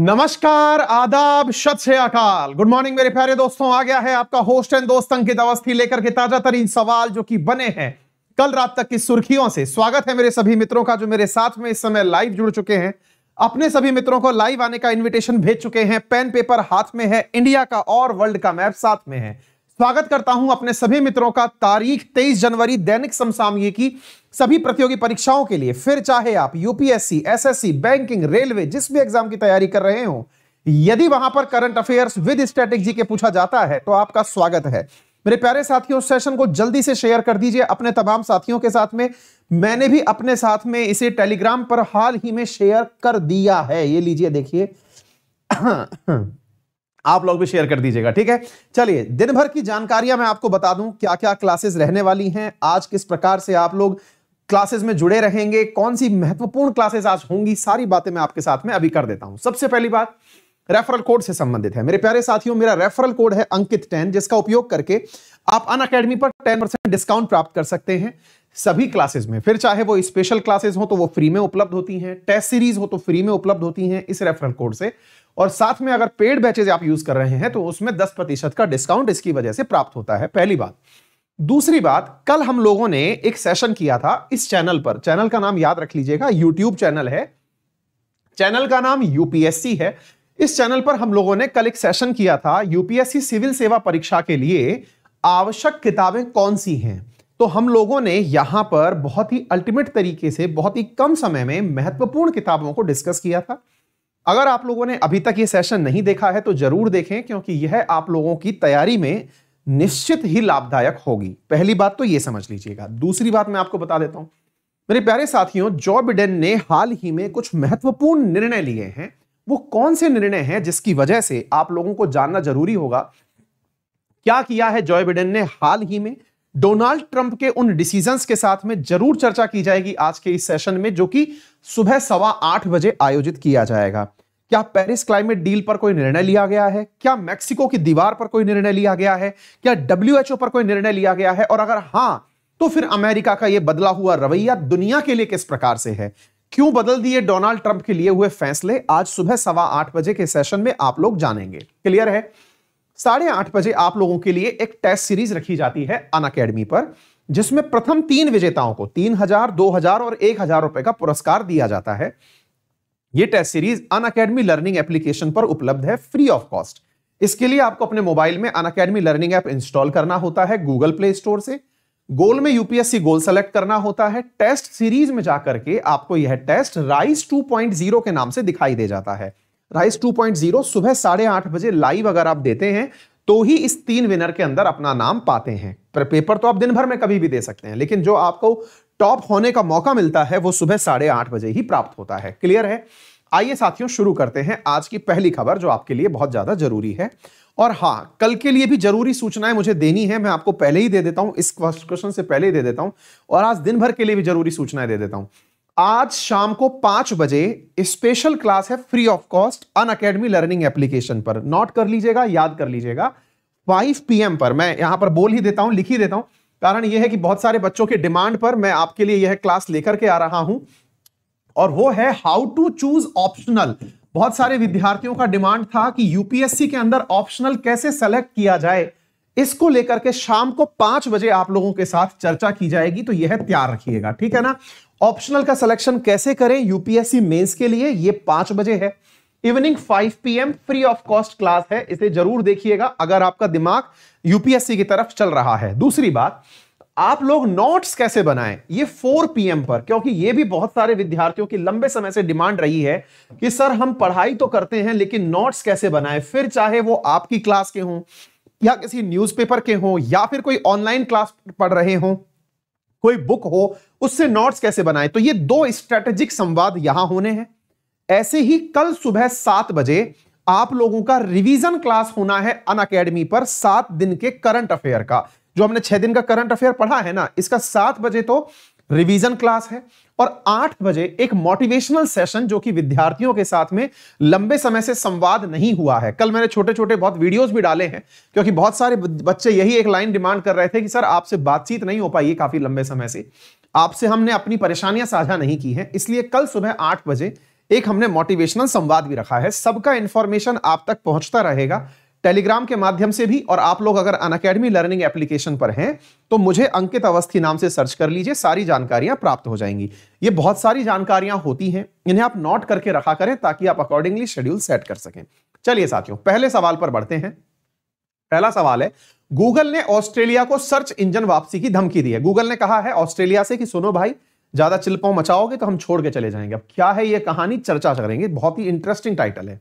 नमस्कार आदाब शत अकाल गुड मॉर्निंग मेरे प्यारे दोस्तों आ गया है आपका होस्ट एंड दोस्त अंकित अवस्थी लेकर के ताजा तरीन सवाल जो कि बने हैं कल रात तक की सुर्खियों से स्वागत है मेरे सभी मित्रों का जो मेरे साथ में इस समय लाइव जुड़ चुके हैं अपने सभी मित्रों को लाइव आने का इनविटेशन भेज चुके हैं पेन पेपर हाथ में है इंडिया का और वर्ल्ड का मैप साथ में है स्वागत करता हूं अपने सभी मित्रों का तारीख 23 जनवरी दैनिक समसामयिक की सभी प्रतियोगी परीक्षाओं के लिए फिर चाहे आप यूपीएससी एसएससी बैंकिंग रेलवे जिस भी एग्जाम की तैयारी कर रहे हो यदि वहां पर करंट अफेयर्स विद स्ट्रेटेजी के पूछा जाता है तो आपका स्वागत है मेरे प्यारे साथियों सेशन को जल्दी से शेयर कर दीजिए अपने तमाम साथियों के साथ में मैंने भी अपने साथ में इसे टेलीग्राम पर हाल ही में शेयर कर दिया है ये लीजिए देखिए आप लोग भी शेयर कर दीजिएगा ठीक है चलिए दिन भर की जानकारियां मैं आपको बता दूं क्या क्या क्लासेस रहने वाली हैं आज किस प्रकार से आप लोग क्लासेस में जुड़े रहेंगे कौन सी महत्वपूर्ण क्लासेस आज होंगी सारी बातें मैं आपके साथ में अभी कर देता हूं सबसे पहली बात रेफरल कोड से संबंधित है मेरे प्यारे साथियों मेरा रेफरल कोड है अंकित टेन जिसका उपयोग करके आप अन पर टेन परसेंट डिस्काउंट प्राप्त कर सकते हैं सभी क्लासेस में फिर चाहे वो स्पेशल क्लासेस हो तो वो फ्री में उपलब्ध होती हैं टेस्ट सीरीज हो तो फ्री में उपलब्ध होती हैं इस रेफरल कोड से और साथ में अगर पेड बैचेज आप यूज कर रहे हैं तो उसमें दस प्रतिशत का डिस्काउंट इसकी वजह से प्राप्त होता है पहली बात दूसरी बात कल हम लोगों ने एक सेशन किया था इस चैनल पर चैनल का नाम याद रख लीजिएगा यूट्यूब चैनल है चैनल का नाम यूपीएससी है इस चैनल पर हम लोगों ने कल एक सेशन किया था यूपीएससी सिविल सेवा परीक्षा के लिए आवश्यक किताबें कौन सी हैं तो हम लोगों ने यहां पर बहुत ही अल्टीमेट तरीके से बहुत ही कम समय में महत्वपूर्ण किताबों को डिस्कस किया था अगर आप लोगों ने अभी तक ये सेशन नहीं देखा है तो जरूर देखें क्योंकि यह आप लोगों की तैयारी में निश्चित ही लाभदायक होगी पहली बात तो यह समझ लीजिएगा दूसरी बात मैं आपको बता देता हूं मेरे प्यारे साथियों जो बिडेन ने हाल ही में कुछ महत्वपूर्ण निर्णय लिए हैं वो कौन से निर्णय हैं जिसकी वजह से आप लोगों को जानना जरूरी होगा क्या किया है जॉय बिडेन ने हाल ही में डोनाल्ड ट्रंप के उन डिसीजंस के साथ में जरूर चर्चा की जाएगी आज के इस सेशन में जो कि सुबह सवा आठ बजे आयोजित किया जाएगा क्या पेरिस क्लाइमेट डील पर कोई निर्णय लिया गया है क्या मैक्सिको की दीवार पर कोई निर्णय लिया गया है क्या डब्ल्यूएचओ पर कोई निर्णय लिया गया है और अगर हां तो फिर अमेरिका का यह बदला हुआ रवैया दुनिया के लिए किस प्रकार से है क्यों बदल दिए डोनाल्ड ट्रंप के लिए हुए फैसले आज सुबह सवा आठ बजे के सेशन में आप लोग जानेंगे क्लियर है साढ़े आठ बजे आप लोगों के लिए एक टेस्ट सीरीज रखी जाती है अन अकेडमी पर जिसमें प्रथम तीन विजेताओं को तीन हजार दो हजार और एक हजार रुपए का पुरस्कार दिया जाता है यह test series Unacademy learning application पर उपलब्ध है फ्री ऑफ कॉस्ट इसके लिए आपको अपने मोबाइल में Unacademy learning app install करना होता है गूगल प्ले स्टोर से गोल में यूपीएससी गोल सेलेक्ट करना होता है टेस्ट सीरीज में जाकर के आपको यह टेस्ट राइस 2.0 के नाम से दिखाई दे जाता है राइस 2.0 सुबह साढ़े आठ बजे लाइव अगर आप देते हैं तो ही इस तीन विनर के अंदर अपना नाम पाते हैं पर पेपर तो आप दिन भर में कभी भी दे सकते हैं लेकिन जो आपको टॉप होने का मौका मिलता है वो सुबह साढ़े आठ बजे ही प्राप्त होता है क्लियर है आइए साथियों शुरू करते हैं आज की पहली खबर जो आपके लिए बहुत ज्यादा जरूरी है और हाँ कल के लिए भी जरूरी सूचनाएं मुझे देनी है मैं आपको पहले ही दे देता हूं इस क्वेश्चन से पहले ही दे देता हूं और आज दिन भर के लिए भी जरूरी सूचनाएं दे देता हूं आज शाम को पांच बजे स्पेशल क्लास है free of cost Unacademy learning application पर नोट कर लीजिएगा याद कर लीजिएगा 5 पीएम पर मैं यहां पर बोल ही देता हूं लिख ही देता हूं कारण यह है कि बहुत सारे बच्चों के डिमांड पर मैं आपके लिए यह क्लास लेकर के आ रहा हूं और वो है हाउ टू चूज ऑप्शनल बहुत सारे विद्यार्थियों का डिमांड था कि यूपीएससी के अंदर ऑप्शनल कैसे सेलेक्ट किया जाए इसको लेकर के शाम को पांच बजे आप लोगों के साथ चर्चा की जाएगी तो यह तैयार रखिएगा ठीक है ना ऑप्शनल का सिलेक्शन कैसे करें यूपीएससी मेंस के लिए यह पांच बजे है evening 5 PM free of cost class है इसे जरूर देखिएगा अगर आपका दिमाग यूपीएससी की तरफ चल रहा है दूसरी बात आप लोग नोट्स कैसे बनाएं ये 4 पीएम पर क्योंकि ये भी बहुत सारे विद्यार्थियों की लंबे समय से डिमांड रही है कि सर हम पढ़ाई तो करते हैं लेकिन नोट्स कैसे बनाएं फिर चाहे वो आपकी क्लास के हों या किसी न्यूज़पेपर के हो या फिर कोई ऑनलाइन क्लास पढ़ रहे हो कोई बुक हो उससे नोट्स कैसे बनाए तो ये दो स्ट्रेटेजिक संवाद यहां होने हैं ऐसे ही कल सुबह सात बजे आप लोगों का रिवीजन क्लास होना है अन अकेडमी पर सात दिन के करंट अफेयर का जो हमने छह दिन का करंट अफेयर पढ़ा है ना इसका सात बजे तो रिवीजन क्लास है और आठ बजे एक मोटिवेशनल सेशन जो कि विद्यार्थियों के साथ में लंबे समय से संवाद नहीं हुआ है कल मैंने छोटे छोटे बहुत वीडियोस भी डाले हैं क्योंकि बहुत सारे बच्चे यही एक लाइन डिमांड कर रहे थे कि सर आपसे बातचीत नहीं हो पाई है काफी लंबे समय से आपसे हमने अपनी परेशानियां साझा नहीं की हैं इसलिए कल सुबह आठ बजे एक हमने मोटिवेशनल संवाद भी रखा है सबका इंफॉर्मेशन आप तक पहुंचता रहेगा टेलीग्राम के माध्यम से भी और आप लोग अगर अनकेडमी लर्निंग एप्लीकेशन पर हैं तो मुझे अंकित अवस्थी नाम से सर्च कर लीजिए सारी जानकारियां प्राप्त हो जाएंगी ये बहुत सारी जानकारियां होती हैं इन्हें आप नोट करके रखा करें ताकि आप अकॉर्डिंगली शेड्यूल सेट कर सकें चलिए साथियों पहले सवाल पर बढ़ते हैं पहला सवाल है गूगल ने ऑस्ट्रेलिया को सर्च इंजन वापसी की धमकी दी है गूगल ने कहा है ऑस्ट्रेलिया से कि सुनो भाई ज्यादा चिल्पो मचाओगे तो हम छोड़ के चले जाएंगे अब क्या है ये कहानी चर्चा करेंगे बहुत ही इंटरेस्टिंग टाइटल है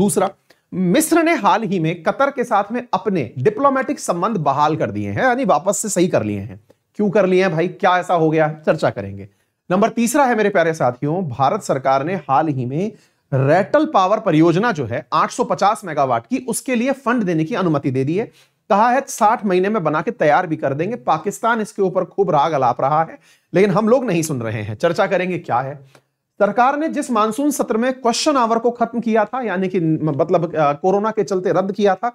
दूसरा मिस्र ने हाल ही में कतर के साथ में अपने डिप्लोमेटिक संबंध बहाल कर दिए हैं यानी वापस से सही कर लिए हैं क्यों कर लिए हैं भाई क्या ऐसा हो गया चर्चा करेंगे नंबर तीसरा है मेरे प्यारे साथियों भारत सरकार ने हाल ही में रेटल पावर परियोजना जो है 850 मेगावाट की उसके लिए फंड देने की अनुमति दे दी है कहा है 60 महीने में बना के तैयार भी कर देंगे पाकिस्तान इसके ऊपर खूब राग अलाप रहा है लेकिन हम लोग नहीं सुन रहे हैं चर्चा करेंगे क्या है सरकार ने जिस मानसून सत्र में क्वेश्चन आवर को खत्म किया था यानी कि मतलब कोरोना के चलते रद्द किया था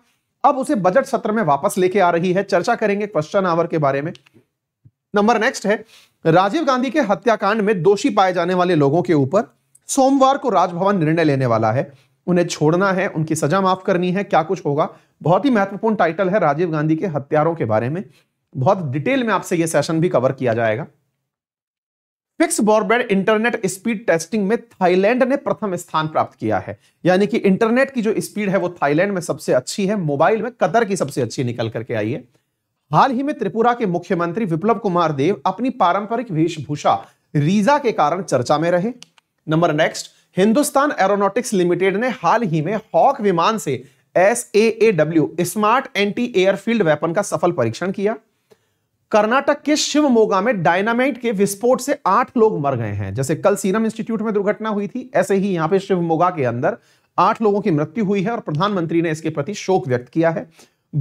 अब उसे बजट सत्र में वापस लेके आ रही है चर्चा करेंगे क्वेश्चन आवर के बारे में नंबर नेक्स्ट है राजीव गांधी के हत्याकांड में दोषी पाए जाने वाले लोगों के ऊपर सोमवार को राजभवन निर्णय लेने वाला है उन्हें छोड़ना है उनकी सजा माफ करनी है क्या कुछ होगा बहुत ही महत्वपूर्ण टाइटल है राजीव गांधी के हत्यारों के बारे में बहुत डिटेल में आपसे यह सेशन भी कवर किया जाएगा fix broadband internet speed testing में थाईलैंड ने प्रथम स्थान प्राप्त किया है यानी कि इंटरनेट की जो स्पीड है वो थाईलैंड में सबसे अच्छी है मोबाइल में कतर की सबसे अच्छी निकल करके आई है हाल ही में त्रिपुरा के मुख्यमंत्री विप्लव कुमार देव अपनी पारंपरिक वेशभूषा रीजा के कारण चर्चा में रहे number next Hindustan aeronautics limited ने हाल ही में हॉक विमान से S smart anti airfield weapon का सफल परीक्षण किया कर्नाटक के शिवमोगा में डायनामाइट के विस्फोट से आठ लोग मर गए हैं जैसे कल सीरम इंस्टीट्यूट में दुर्घटना हुई थी ऐसे ही यहां पे शिवमोगा के अंदर आठ लोगों की मृत्यु हुई है और प्रधानमंत्री ने इसके प्रति शोक व्यक्त किया है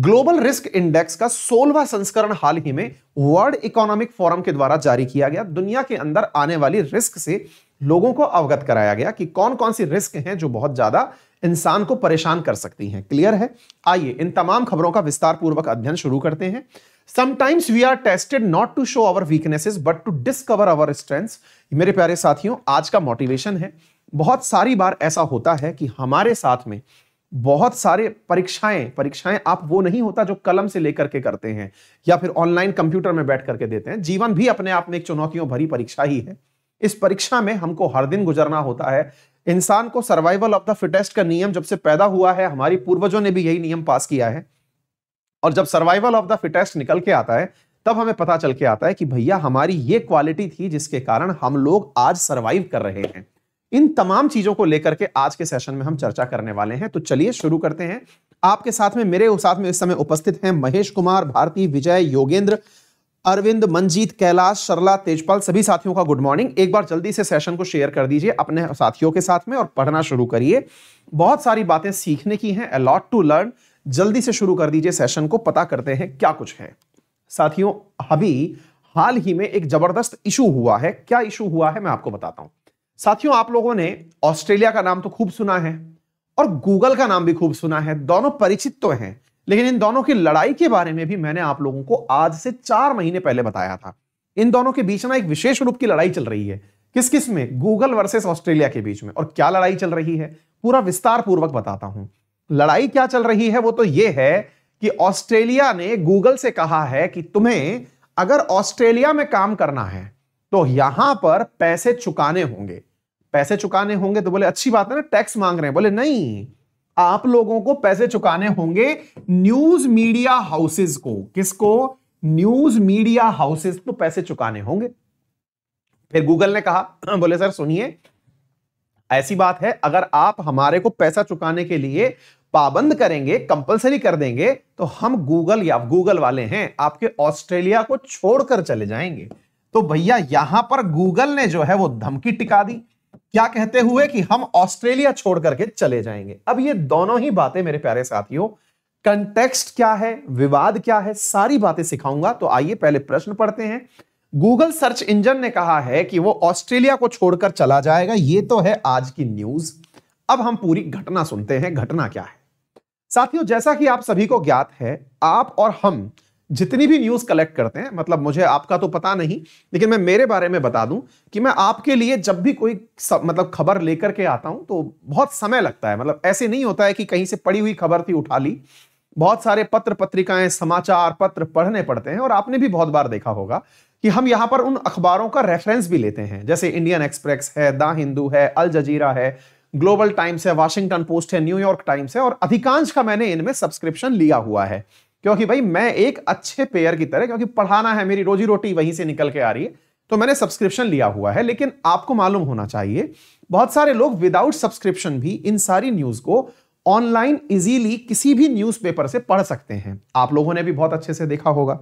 ग्लोबल रिस्क इंडेक्स का सोलवा संस्करण हाल ही में वर्ल्ड इकोनॉमिक फोरम के द्वारा जारी किया गया दुनिया के अंदर आने वाली रिस्क से लोगों को अवगत कराया गया कि कौन कौन सी रिस्क हैं जो बहुत ज्यादा इंसान को परेशान कर सकती हैं क्लियर है आइए इन तमाम खबरों का विस्तार पूर्वक अध्ययन शुरू करते हैं sometimes we are tested not to show our weaknesses but to discover our strengths मेरे प्यारे साथियों आज का मोटिवेशन है बहुत सारी बार ऐसा होता है कि हमारे साथ में बहुत सारे परीक्षाएं परीक्षाएं आप वो नहीं होता जो कलम से लेकर के करते हैं या फिर ऑनलाइन कंप्यूटर में बैठ करके देते हैं जीवन भी अपने आप में एक चुनौतियों भरी परीक्षा ही है इस परीक्षा में हमको हर दिन गुजरना होता है इंसान को सर्वाइवल ऑफ द फिटेस्ट का नियम जब से पैदा हुआ है हमारी पूर्वजों ने भी यही नियम पास किया है और जब सर्वाइवल ऑफ द फिटेस्ट निकल के आता है तब हमें पता चल के आता है कि भैया हमारी ये क्वालिटी थी जिसके कारण हम लोग आज सर्वाइव कर रहे हैं इन तमाम चीजों को लेकर के आज के सेशन में हम चर्चा करने वाले हैं तो चलिए शुरू करते हैं आपके साथ में मेरे साथ में इस समय उपस्थित हैं महेश कुमार भारती विजय योगेंद्र अरविंद मंजीत कैलाश सरला तेजपाल सभी साथियों का गुड मॉर्निंग एक बार जल्दी से सेशन को शेयर कर दीजिए अपने साथियों के साथ में और पढ़ना शुरू करिए बहुत सारी बातें सीखने की हैं अलॉट टू लर्न जल्दी से शुरू कर दीजिए सेशन को पता करते हैं क्या कुछ है साथियों अभी हाल ही में एक जबरदस्त इशू हुआ है क्या इशू हुआ है मैं आपको बताता हूं साथियों आप लोगों ने ऑस्ट्रेलिया का नाम तो खूब सुना है और गूगल का नाम भी खूब सुना है दोनों परिचित तो हैं लेकिन इन दोनों की लड़ाई के बारे में भी मैंने आप लोगों को आज से चार महीने पहले बताया था इन दोनों के बीच ना एक विशेष रूप की लड़ाई चल रही है किस किस में गूगल वर्सेस ऑस्ट्रेलिया के बीच में और क्या लड़ाई चल रही है पूरा विस्तार पूर्वक बताता हूं लड़ाई क्या चल रही है वो तो ये है कि ऑस्ट्रेलिया ने गूगल से कहा है कि तुम्हें अगर ऑस्ट्रेलिया में काम करना है तो यहां पर पैसे चुकाने होंगे पैसे चुकाने होंगे तो बोले अच्छी बात है ना टैक्स मांग रहे हैं बोले नहीं आप लोगों को पैसे चुकाने होंगे न्यूज मीडिया हाउसेस को किसको न्यूज मीडिया हाउसेस को पैसे चुकाने होंगे फिर गूगल ने कहा बोले सर सुनिए ऐसी बात है अगर आप हमारे को पैसा चुकाने के लिए पाबंद करेंगे कंपलसरी कर देंगे तो हम गूगल या गूगल वाले हैं आपके ऑस्ट्रेलिया को छोड़कर चले जाएंगे तो भैया यहां पर गूगल ने जो है वो धमकी टिका दी क्या कहते हुए कि हम ऑस्ट्रेलिया छोड़ करके चले जाएंगे अब ये दोनों ही बातें मेरे प्यारे साथियों कंटेक्स्ट क्या है विवाद क्या है सारी बातें सिखाऊंगा तो आइए पहले प्रश्न पढ़ते हैं गूगल सर्च इंजन ने कहा है कि वो ऑस्ट्रेलिया को छोड़कर चला जाएगा ये तो है आज की न्यूज अब हम पूरी घटना सुनते हैं घटना क्या है साथियों जैसा कि आप सभी को ज्ञात है आप और हम जितनी भी न्यूज कलेक्ट करते हैं मतलब मुझे आपका तो पता नहीं लेकिन मैं मेरे बारे में बता दूं कि मैं आपके लिए जब भी कोई सब, मतलब खबर लेकर के आता हूं तो बहुत समय लगता है मतलब ऐसे नहीं होता है कि कहीं से पड़ी हुई खबर थी उठा ली बहुत सारे पत्र पत्रिकाएं समाचार पत्र पढ़ने पड़ते हैं और आपने भी बहुत बार देखा होगा कि हम यहां पर उन अखबारों का रेफरेंस भी लेते हैं जैसे इंडियन एक्सप्रेस है द हिंदू है अल जजीरा है ग्लोबल टाइम्स है वाशिंगटन पोस्ट है न्यूयॉर्क टाइम्स है और अधिकांश का मैंने इनमें सब्सक्रिप्शन लिया हुआ है क्योंकि भाई मैं एक अच्छे पेयर की तरह क्योंकि पढ़ाना है मेरी रोजी रोटी वहीं से निकल के आ रही है तो मैंने सब्सक्रिप्शन लिया हुआ है लेकिन आपको मालूम होना चाहिए बहुत सारे लोग विदाउट सब्सक्रिप्शन भी इन सारी न्यूज को ऑनलाइन इजीली किसी भी न्यूज़पेपर से पढ़ सकते हैं आप लोगों ने भी बहुत अच्छे से देखा होगा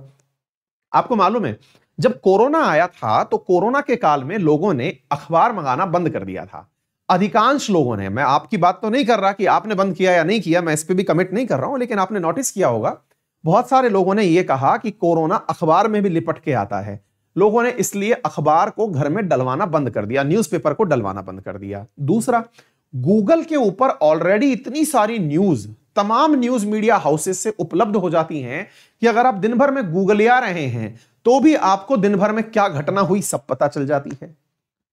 आपको मालूम है जब कोरोना आया था तो कोरोना के काल में लोगों ने अखबार मंगाना बंद कर दिया था अधिकांश लोगों ने मैं आपकी बात तो नहीं कर रहा कि आपने बंद किया या नहीं किया मैं इस पर भी कमिट नहीं कर रहा हूं लेकिन आपने नोटिस किया होगा बहुत सारे लोगों ने यह कहा कि कोरोना अखबार में भी लिपट के आता है लोगों ने इसलिए अखबार को घर में डलवाना बंद कर दिया न्यूज़पेपर को डलवाना बंद कर दिया दूसरा गूगल के ऊपर ऑलरेडी इतनी सारी न्यूज तमाम न्यूज मीडिया हाउसेस से उपलब्ध हो जाती हैं कि अगर आप दिन भर में गूगल या रहे हैं तो भी आपको दिन भर में क्या घटना हुई सब पता चल जाती है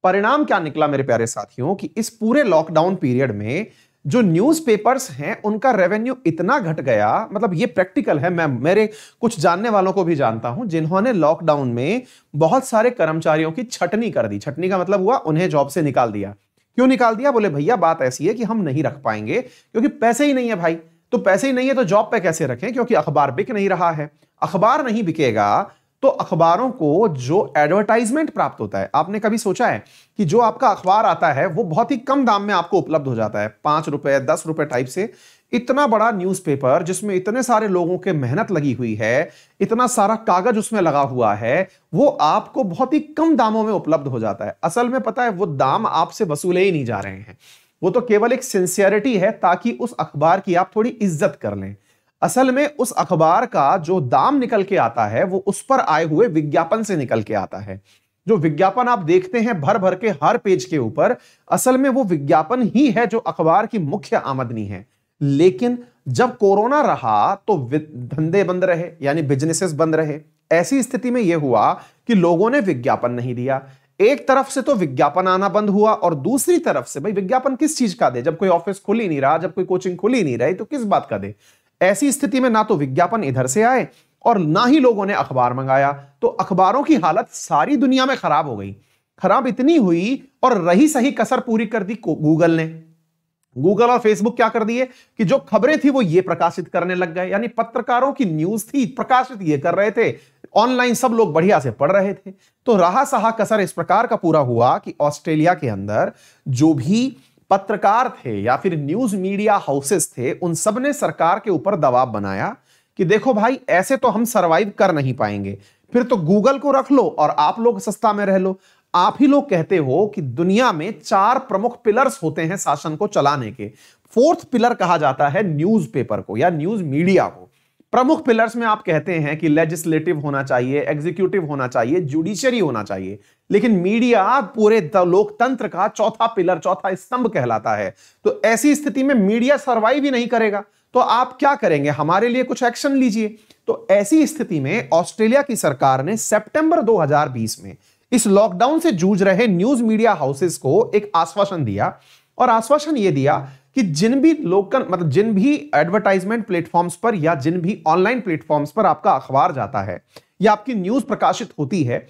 परिणाम क्या निकला मेरे प्यारे साथियों कि इस पूरे लॉकडाउन पीरियड में जो न्यूज़पेपर्स हैं उनका रेवेन्यू इतना घट गया मतलब ये प्रैक्टिकल है मैं मेरे कुछ जानने वालों को भी जानता हूं जिन्होंने लॉकडाउन में बहुत सारे कर्मचारियों की छटनी कर दी छटनी का मतलब हुआ उन्हें जॉब से निकाल दिया क्यों निकाल दिया बोले भैया बात ऐसी है कि हम नहीं रख पाएंगे क्योंकि पैसे ही नहीं है भाई तो पैसे ही नहीं है तो जॉब पे कैसे रखें क्योंकि अखबार बिक नहीं रहा है अखबार नहीं बिकेगा तो अखबारों को जो एडवर्टाइजमेंट प्राप्त होता है आपने कभी सोचा है कि जो आपका अखबार आता है वो बहुत ही कम दाम में आपको उपलब्ध हो जाता है पांच रुपए दस रुपए टाइप से इतना बड़ा न्यूज़पेपर जिसमें इतने सारे लोगों के मेहनत लगी हुई है इतना सारा कागज उसमें लगा हुआ है वो आपको बहुत ही कम दामों में उपलब्ध हो जाता है असल में पता है वो दाम आपसे वसूले ही नहीं जा रहे हैं वो तो केवल एक सिंसियरिटी है ताकि उस अखबार की आप थोड़ी इज्जत कर लें असल में उस अखबार का जो दाम निकल के आता है वो उस पर आए हुए विज्ञापन से निकल के आता है जो विज्ञापन आप देखते हैं भर भर के हर पेज के ऊपर असल में वो विज्ञापन ही है जो अखबार की मुख्य आमदनी है लेकिन जब कोरोना रहा तो धंधे बंद रहे यानी बिजनेसेस बंद रहे ऐसी स्थिति में यह हुआ कि लोगों ने विज्ञापन नहीं दिया एक तरफ से तो विज्ञापन आना बंद हुआ और दूसरी तरफ से भाई विज्ञापन किस चीज का दे जब कोई ऑफिस खुल ही नहीं रहा जब कोई कोचिंग खुली नहीं रही तो किस बात का दे ऐसी स्थिति में ना तो विज्ञापन इधर से आए और ना ही लोगों ने अखबार मंगाया तो अखबारों की हालत सारी दुनिया में खराब हो गई खराब इतनी हुई और रही सही कसर पूरी कर दी गूगल ने गूगल और फेसबुक क्या कर दिए कि जो खबरें थी वो ये प्रकाशित करने लग गए यानी पत्रकारों की न्यूज थी प्रकाशित ये कर रहे थे ऑनलाइन सब लोग बढ़िया से पढ़ रहे थे तो रहा सहा कसर इस प्रकार का पूरा हुआ कि ऑस्ट्रेलिया के अंदर जो भी पत्रकार थे या फिर न्यूज मीडिया हाउसेस थे उन सब ने सरकार के ऊपर दबाव बनाया कि देखो भाई ऐसे तो हम सरवाइव कर नहीं पाएंगे फिर तो गूगल को रख लो और आप लोग सस्ता में रह लो आप ही लोग कहते हो कि दुनिया में चार प्रमुख पिलर्स होते हैं शासन को चलाने के फोर्थ पिलर कहा जाता है पेपर को या न्यूज़ मीडिया को प्रमुख पिलर्स में आप कहते हैं कि लेजिस्लेटिव होना चाहिए एग्जीक्यूटिव होना चाहिए जुडिशरी होना चाहिए लेकिन मीडिया पूरे लोकतंत्र का चौथा पिलर चौथा स्तंभ कहलाता है तो ऐसी स्थिति में मीडिया सर्वाइव ही नहीं करेगा तो आप क्या करेंगे हमारे लिए कुछ एक्शन लीजिए तो ऐसी स्थिति में ऑस्ट्रेलिया की सरकार ने सेप्टेंबर दो में इस लॉकडाउन से जूझ रहे न्यूज मीडिया हाउसेस को एक आश्वासन दिया और आश्वासन यह दिया कि जिन भी लोकल मतलब जिन भी एडवर्टाइजमेंट प्लेटफॉर्म्स पर या जिन भी ऑनलाइन प्लेटफॉर्म्स पर आपका अखबार जाता है या आपकी न्यूज प्रकाशित होती है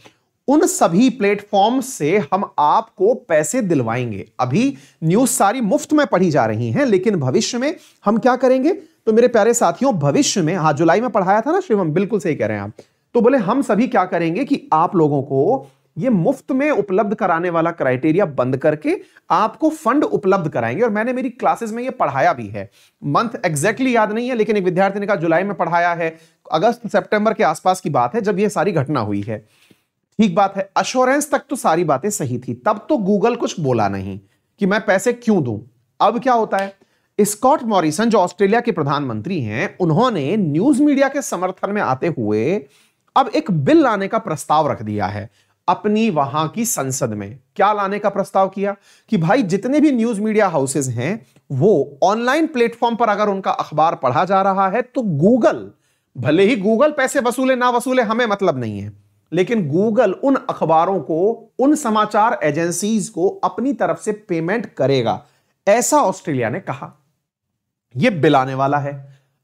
उन सभी प्लेटफॉर्म से हम आपको पैसे दिलवाएंगे अभी न्यूज सारी मुफ्त में पढ़ी जा रही हैं लेकिन भविष्य में हम क्या करेंगे तो मेरे प्यारे साथियों भविष्य में हाँ जुलाई में पढ़ाया था ना शिवम बिल्कुल सही कह रहे हैं आप तो बोले हम सभी क्या करेंगे कि आप लोगों को ये मुफ्त में उपलब्ध कराने वाला क्राइटेरिया बंद करके आपको फंड उपलब्ध कराएंगे और मैंने मेरी क्लासेस में ये पढ़ाया भी है मंथ एग्जैक्टली याद नहीं है लेकिन एक विद्यार्थी ने कहा जुलाई में पढ़ाया है अगस्त सितंबर के आसपास की बात है जब यह सारी घटना हुई है ठीक बात है अश्योरेंस तक तो सारी बातें सही थी तब तो गूगल कुछ बोला नहीं कि मैं पैसे क्यों दू अब क्या होता है स्कॉट मॉरिसन जो ऑस्ट्रेलिया के प्रधानमंत्री हैं उन्होंने न्यूज मीडिया के समर्थन में आते हुए अब एक बिल लाने का प्रस्ताव रख दिया है अपनी वहां की संसद में क्या लाने का प्रस्ताव किया कि भाई जितने भी न्यूज मीडिया हाउसेस हैं वो ऑनलाइन प्लेटफॉर्म पर अगर उनका अखबार पढ़ा जा रहा है तो गूगल भले ही गूगल पैसे वसूले ना वसूले हमें मतलब नहीं है लेकिन गूगल उन अखबारों को उन समाचार एजेंसीज को अपनी तरफ से पेमेंट करेगा ऐसा ऑस्ट्रेलिया ने कहा यह बिल आने वाला है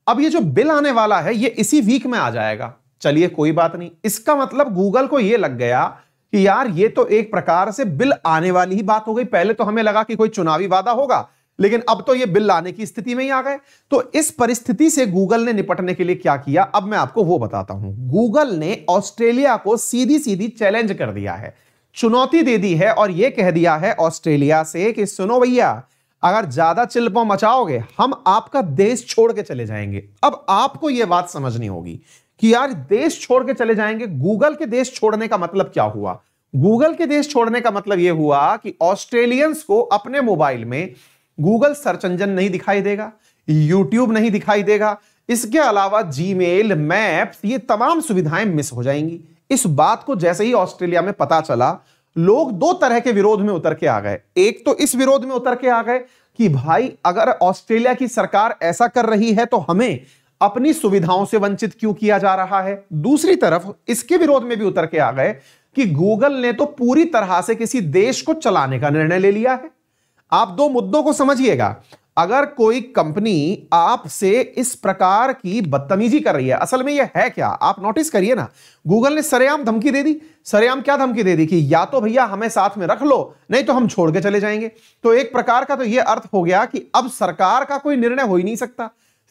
अब ये जो बिल आने वाला है ये इसी वीक में आ जाएगा चलिए कोई बात नहीं इसका मतलब गूगल को यह लग गया कि यार ये तो एक प्रकार से बिल आने वाली ही बात हो गई पहले तो हमें लगा कि कोई चुनावी वादा होगा लेकिन अब तो ये बिल लाने की स्थिति में ही आ गए तो इस परिस्थिति से गूगल ने निपटने के लिए क्या किया अब मैं आपको वो बताता हूं गूगल ने ऑस्ट्रेलिया को सीधी सीधी चैलेंज कर दिया है चुनौती दे दी है और यह कह दिया है ऑस्ट्रेलिया से कि सुनो भैया अगर ज्यादा चिल्पों मचाओगे हम आपका देश छोड़ के चले जाएंगे अब आपको यह बात समझनी होगी कि यार देश छोड़ के चले जाएंगे गूगल के देश छोड़ने का मतलब क्या हुआ गूगल के देश छोड़ने का मतलब यह हुआ कि ऑस्ट्रेलियंस को अपने मोबाइल में गूगल सर्च इंजन नहीं दिखाई देगा यूट्यूब नहीं दिखाई देगा इसके अलावा मेल मैप्स ये तमाम सुविधाएं मिस हो जाएंगी इस बात को जैसे ही ऑस्ट्रेलिया में पता चला लोग दो तरह के विरोध में उतर के आ गए एक तो इस विरोध में उतर के आ गए कि भाई अगर ऑस्ट्रेलिया की सरकार ऐसा कर रही है तो हमें अपनी सुविधाओं से वंचित क्यों किया जा रहा है दूसरी तरफ इसके विरोध में भी उतर के आ गए कि गूगल ने तो पूरी तरह से किसी देश को चलाने का निर्णय ले लिया है आप दो मुद्दों को समझिएगा अगर कोई कंपनी आपसे इस प्रकार की बदतमीजी कर रही है असल में यह है क्या आप नोटिस करिए ना गूगल ने सरेआम धमकी दे दी सरेआम क्या धमकी दे दी कि या तो भैया हमें साथ में रख लो नहीं तो हम छोड़ के चले जाएंगे तो एक प्रकार का तो यह अर्थ हो गया कि अब सरकार का कोई निर्णय हो ही नहीं सकता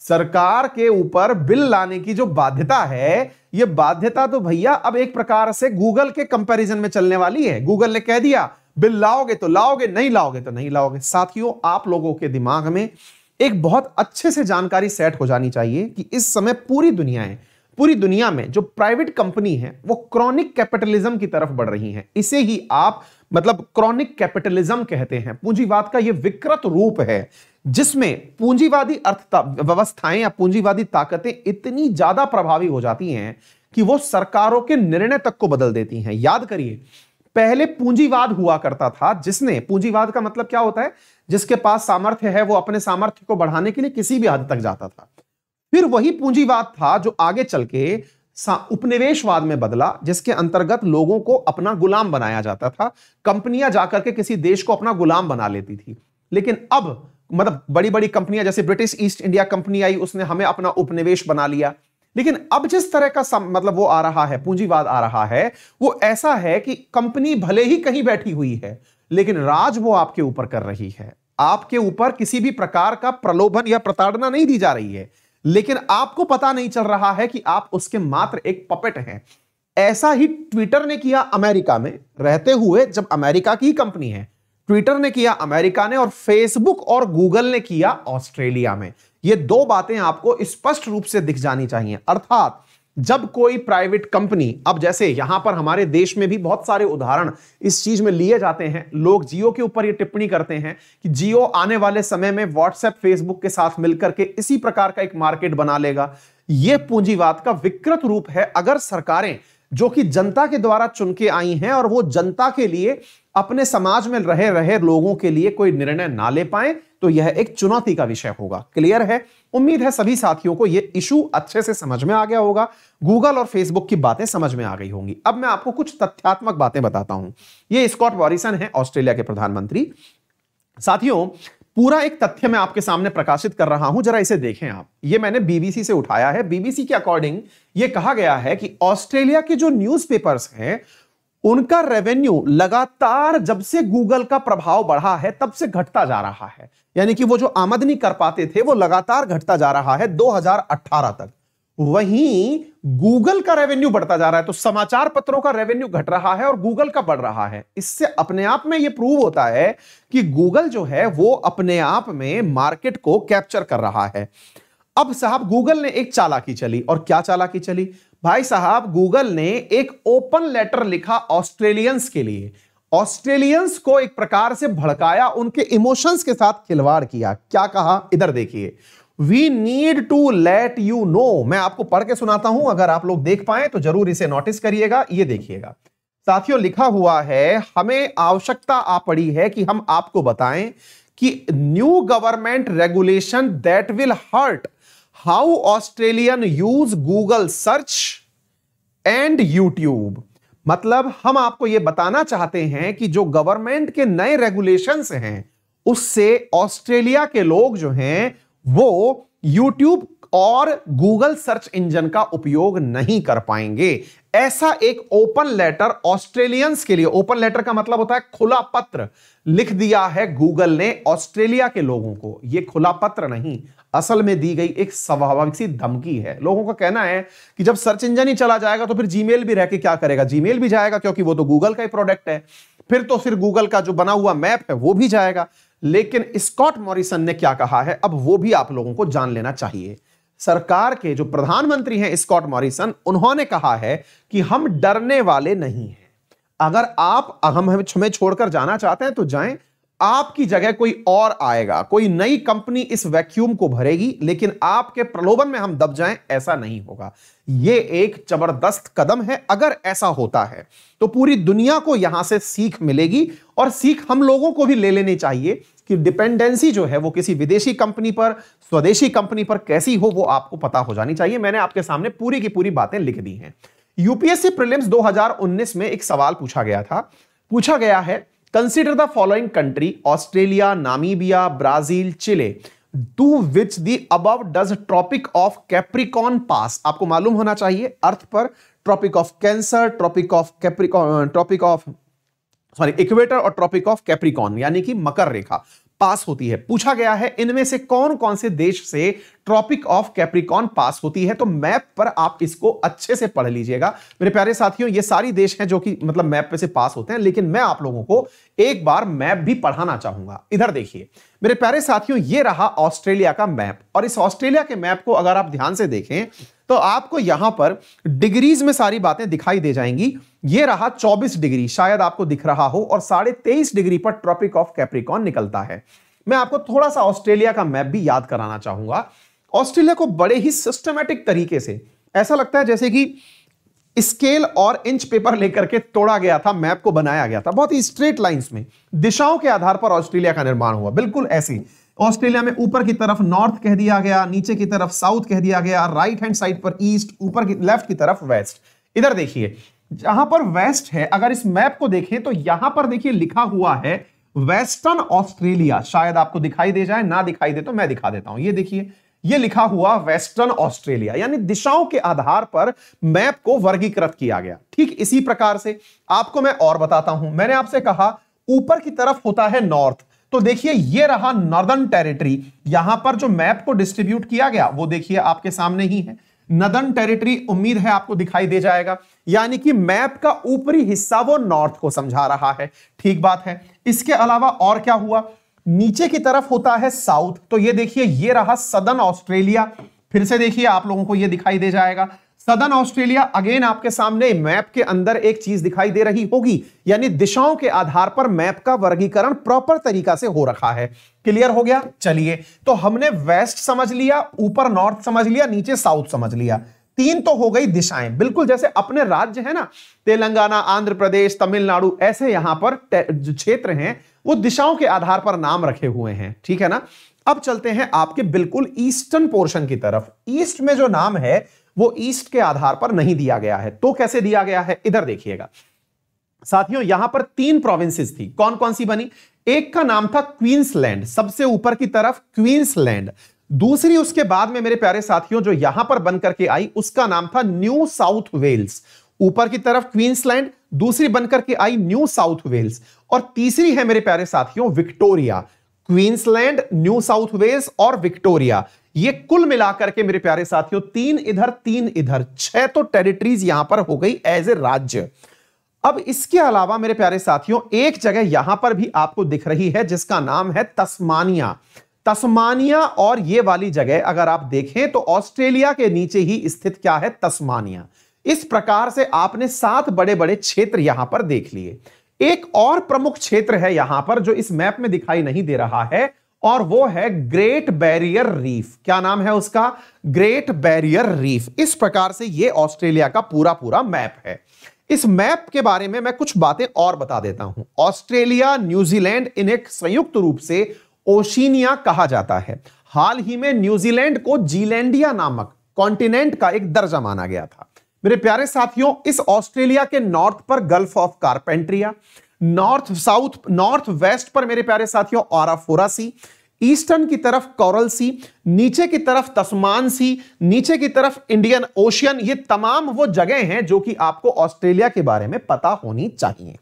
सरकार के ऊपर बिल लाने की जो बाध्यता है ये बाध्यता तो भैया अब एक प्रकार से गूगल के कंपैरिजन में चलने वाली है गूगल ने कह दिया बिल लाओगे तो लाओगे नहीं लाओगे तो नहीं लाओगे साथियों आप लोगों के दिमाग में एक बहुत अच्छे से जानकारी सेट हो जानी चाहिए कि इस समय पूरी दुनिया है पूरी दुनिया में जो प्राइवेट कंपनी है वो क्रॉनिक कैपिटलिज्म की तरफ बढ़ रही है इसे ही आप मतलब क्रॉनिक कैपिटलिज्म कहते हैं पूंजीवाद का ये विकृत रूप है जिसमें पूंजीवादी अर्थ व्यवस्थाएं या पूंजीवादी ताकतें इतनी ज्यादा प्रभावी हो जाती हैं कि वो सरकारों के निर्णय तक को बदल देती हैं याद करिए पहले पूंजीवाद हुआ करता था जिसने पूंजीवाद का मतलब क्या होता है जिसके पास सामर्थ्य है वो अपने सामर्थ्य को बढ़ाने के लिए किसी भी हद तक जाता था फिर वही पूंजीवाद था जो आगे चल के उपनिवेशवाद में बदला जिसके अंतर्गत लोगों को अपना गुलाम बनाया जाता था कंपनियां जाकर के किसी देश को अपना गुलाम बना लेती थी लेकिन अब मतलब बड़ी बड़ी कंपनियां जैसे ब्रिटिश ईस्ट इंडिया कंपनी आई उसने हमें अपना उपनिवेश बना लिया लेकिन अब जिस तरह का सम, मतलब वो आ रहा है पूंजीवाद आ रहा है वो ऐसा है कि कंपनी भले ही कहीं बैठी हुई है लेकिन राज वो आपके ऊपर कर रही है आपके ऊपर किसी भी प्रकार का प्रलोभन या प्रताड़ना नहीं दी जा रही है लेकिन आपको पता नहीं चल रहा है कि आप उसके मात्र एक पपेट हैं ऐसा ही ट्विटर ने किया अमेरिका में रहते हुए जब अमेरिका की कंपनी है ट्विटर ने किया अमेरिका ने और फेसबुक और गूगल ने किया ऑस्ट्रेलिया में ये दो बातें आपको स्पष्ट रूप से दिख जानी चाहिए अर्थात जब कोई प्राइवेट कंपनी अब जैसे यहां पर हमारे देश में भी बहुत सारे उदाहरण इस चीज में लिए जाते हैं लोग जियो के ऊपर ये टिप्पणी करते हैं कि जियो आने वाले समय में व्हाट्सएप फेसबुक के साथ मिलकर के इसी प्रकार का एक मार्केट बना लेगा ये पूंजीवाद का विकृत रूप है अगर सरकारें जो कि जनता के द्वारा चुनके आई हैं और वो जनता के लिए अपने समाज में रहे रहे लोगों के लिए कोई निर्णय ना ले पाए तो यह एक चुनौती का विषय होगा क्लियर है उम्मीद है सभी साथियों को यह इशू अच्छे से समझ में आ गया होगा गूगल और फेसबुक की बातें समझ में आ गई होंगी अब मैं आपको कुछ तथ्यात्मक बातें बताता हूं यह स्कॉट वॉरिसन है ऑस्ट्रेलिया के प्रधानमंत्री साथियों पूरा एक तथ्य मैं आपके सामने प्रकाशित कर रहा हूं जरा इसे देखें आप ये मैंने बीबीसी से उठाया है बीबीसी के अकॉर्डिंग ये कहा गया है कि ऑस्ट्रेलिया के जो न्यूज़पेपर्स हैं उनका रेवेन्यू लगातार जब से गूगल का प्रभाव बढ़ा है तब से घटता जा रहा है यानी कि वो जो आमदनी कर पाते थे वो लगातार घटता जा रहा है 2018 तक वहीं गूगल का रेवेन्यू बढ़ता जा रहा है तो समाचार पत्रों का रेवेन्यू घट रहा है और गूगल का बढ़ रहा है इससे अपने आप में यह प्रूव होता है कि गूगल जो है वो अपने आप में मार्केट को कैप्चर कर रहा है अब साहब गूगल ने एक चालाकी चली और क्या चालाकी चली भाई साहब गूगल ने एक ओपन लेटर लिखा ऑस्ट्रेलियंस के लिए ऑस्ट्रेलियंस को एक प्रकार से भड़काया उनके इमोशंस के साथ खिलवाड़ किया क्या कहा इधर देखिए we need to let you know मैं आपको पढ़ के सुनाता हूं अगर आप लोग देख पाए तो जरूर इसे नोटिस करिएगा ये देखिएगा साथियों लिखा हुआ है हमें आवश्यकता आ पड़ी है कि हम आपको बताएं कि new government regulation that will hurt how Australian use Google search and YouTube मतलब हम आपको यह बताना चाहते हैं कि जो गवर्नमेंट के नए रेगुलेशंस हैं उससे ऑस्ट्रेलिया के लोग जो हैं वो यूट्यूब और गूगल सर्च इंजन का उपयोग नहीं कर पाएंगे ऐसा एक ओपन लेटर ऑस्ट्रेलियंस के लिए ओपन लेटर का मतलब होता है खुला पत्र लिख दिया है गूगल ने ऑस्ट्रेलिया के लोगों को यह खुला पत्र नहीं असल में दी गई एक स्वाभाविक सी धमकी है लोगों का कहना है कि जब सर्च इंजन ही चला जाएगा तो फिर जीमेल भी रह के क्या करेगा जीमेल भी जाएगा क्योंकि वो तो गूगल का ही प्रोडक्ट है फिर तो फिर गूगल का जो बना हुआ मैप है वो भी जाएगा लेकिन स्कॉट मॉरिसन ने क्या कहा है अब वो भी आप लोगों को जान लेना चाहिए सरकार के जो प्रधानमंत्री हैं स्कॉट मॉरिसन उन्होंने कहा है कि हम डरने वाले नहीं हैं अगर आप हम हमें छोड़कर जाना चाहते हैं तो जाएं आपकी जगह कोई और आएगा कोई नई कंपनी इस वैक्यूम को भरेगी लेकिन आपके प्रलोभन में हम दब जाएं ऐसा नहीं होगा यह एक जबरदस्त कदम है अगर ऐसा होता है तो पूरी दुनिया को यहां से सीख मिलेगी और सीख हम लोगों को भी ले लेनी चाहिए कि डिपेंडेंसी जो है वो किसी विदेशी कंपनी पर स्वदेशी कंपनी पर कैसी हो वो आपको पता हो जानी चाहिए मैंने आपके सामने पूरी की पूरी बातें लिख दी हैं यूपीएससी प्रीलिम्स दो में एक सवाल पूछा गया था पूछा गया है Consider the following country Australia Namibia Brazil Chile to which the above does of Capricorn पास आपको मालूम होना चाहिए अर्थ पर tropic of Cancer tropic of Capricorn tropic of sorry equator और ट्रॉपिक ऑफ कैप्रिकॉन यानी कि मकर रेखा पास होती है पूछा गया है इनमें से कौन कौन से देश से ट्रॉपिक ऑफ कैप्रिकॉन पास होती है तो मैप पर आप इसको अच्छे से पढ़ लीजिएगा मेरे प्यारे साथियों ये सारी देश हैं जो कि मतलब मैप पे से पास होते हैं लेकिन मैं आप लोगों को एक बार मैप भी पढ़ाना चाहूंगा इधर देखिए मेरे प्यारे साथियों ये रहा ऑस्ट्रेलिया का मैप और इस ऑस्ट्रेलिया के मैप को अगर आप ध्यान से देखें तो आपको यहां पर डिग्रीज में सारी बातें दिखाई दे जाएंगी ये रहा 24 डिग्री शायद आपको दिख रहा हो और साढ़े तेईस डिग्री पर ट्रॉपिक ऑफ कैप्रिकॉन निकलता है मैं आपको थोड़ा सा ऑस्ट्रेलिया का मैप भी याद कराना चाहूंगा ऑस्ट्रेलिया को बड़े ही सिस्टमेटिक तरीके से ऐसा लगता है जैसे कि स्केल और इंच पेपर लेकर के तोड़ा गया था मैप को बनाया गया था बहुत ही स्ट्रेट लाइंस में दिशाओं के आधार पर ऑस्ट्रेलिया का निर्माण हुआ बिल्कुल ऐसी ऑस्ट्रेलिया में ऊपर की तरफ नॉर्थ कह दिया गया नीचे की तरफ साउथ कह दिया गया राइट हैंड साइड पर ईस्ट ऊपर की लेफ्ट की तरफ वेस्ट इधर देखिए जहां पर वेस्ट है अगर इस मैप को देखें तो यहां पर देखिए लिखा हुआ है वेस्टर्न ऑस्ट्रेलिया शायद आपको दिखाई दे जाए ना दिखाई दे तो मैं दिखा देता हूं ये देखिए ये लिखा हुआ वेस्टर्न ऑस्ट्रेलिया यानी दिशाओं के आधार पर मैप को वर्गीकृत किया गया ठीक इसी प्रकार से आपको मैं और बताता हूं मैंने आपसे कहा ऊपर की तरफ होता है नॉर्थ तो देखिए ये रहा नॉर्दर्न टेरिटरी यहां पर जो मैप को डिस्ट्रीब्यूट किया गया वो देखिए आपके सामने ही है नदन टेरिटरी उम्मीद है आपको दिखाई दे जाएगा यानी कि मैप का ऊपरी हिस्सा वो नॉर्थ को समझा रहा है ठीक बात है इसके अलावा और क्या हुआ नीचे की तरफ होता है साउथ तो ये देखिए ये रहा सदन ऑस्ट्रेलिया फिर से देखिए आप लोगों को ये दिखाई दे जाएगा सदन ऑस्ट्रेलिया अगेन आपके सामने मैप के अंदर एक चीज दिखाई दे रही होगी यानी दिशाओं के आधार पर मैप का वर्गीकरण प्रॉपर तरीका से हो रखा है क्लियर हो गया चलिए तो हमने वेस्ट समझ लिया ऊपर नॉर्थ समझ लिया नीचे साउथ समझ लिया तीन तो हो गई दिशाएं बिल्कुल जैसे अपने राज्य है ना तेलंगाना आंध्र प्रदेश तमिलनाडु ऐसे यहां पर जो क्षेत्र हैं वो दिशाओं के आधार पर नाम रखे हुए हैं ठीक है ना अब चलते हैं आपके बिल्कुल ईस्टर्न पोर्शन की तरफ ईस्ट में जो नाम है वो ईस्ट के आधार पर नहीं दिया गया है तो कैसे दिया गया है इधर देखिएगा साथियों यहां पर तीन प्रोविंसेस थी कौन कौन सी बनी एक का नाम था क्वींसलैंड सबसे ऊपर की तरफ क्वींसलैंड दूसरी उसके बाद में मेरे प्यारे साथियों जो यहां पर बनकर के आई उसका नाम था न्यू साउथ वेल्स ऊपर की तरफ क्वींसलैंड दूसरी बनकर के आई न्यू साउथ वेल्स और तीसरी है मेरे प्यारे साथियों Victoria Queensland New South Wales और विक्टोरिया ये कुल मिलाकर के मेरे प्यारे साथियों तीन इधर तीन इधर छह तो टेरिटरीज यहां पर हो गई एज ए राज्य अब इसके अलावा मेरे प्यारे साथियों एक जगह यहां पर भी आपको दिख रही है जिसका नाम है तस्मानिया तस्मानिया और ये वाली जगह अगर आप देखें तो ऑस्ट्रेलिया के नीचे ही स्थित क्या है तस्मानिया इस प्रकार से आपने सात बड़े बड़े क्षेत्र यहां पर देख लिए एक और प्रमुख क्षेत्र है यहां पर जो इस मैप में दिखाई नहीं दे रहा है और वो है ग्रेट बैरियर रीफ क्या नाम है उसका ग्रेट बैरियर रीफ इस प्रकार से ये ऑस्ट्रेलिया का पूरा पूरा मैप है इस मैप के बारे में मैं कुछ बातें और बता देता हूं ऑस्ट्रेलिया न्यूजीलैंड इन्हें संयुक्त रूप से ओशिनिया कहा जाता है हाल ही में न्यूजीलैंड को जीलैंडिया नामक कॉन्टिनेंट का एक दर्जा माना गया था मेरे प्यारे साथियों इस ऑस्ट्रेलिया के नॉर्थ पर Gulf of Carpentaria north south north west पर मेरे प्यारे साथियों और फोरासी ईस्टर्न की तरफ कॉरल सी नीचे की तरफ तस्मान सी नीचे की तरफ इंडियन ओशियन ये तमाम वो जगह हैं जो कि आपको ऑस्ट्रेलिया के बारे में पता होनी चाहिए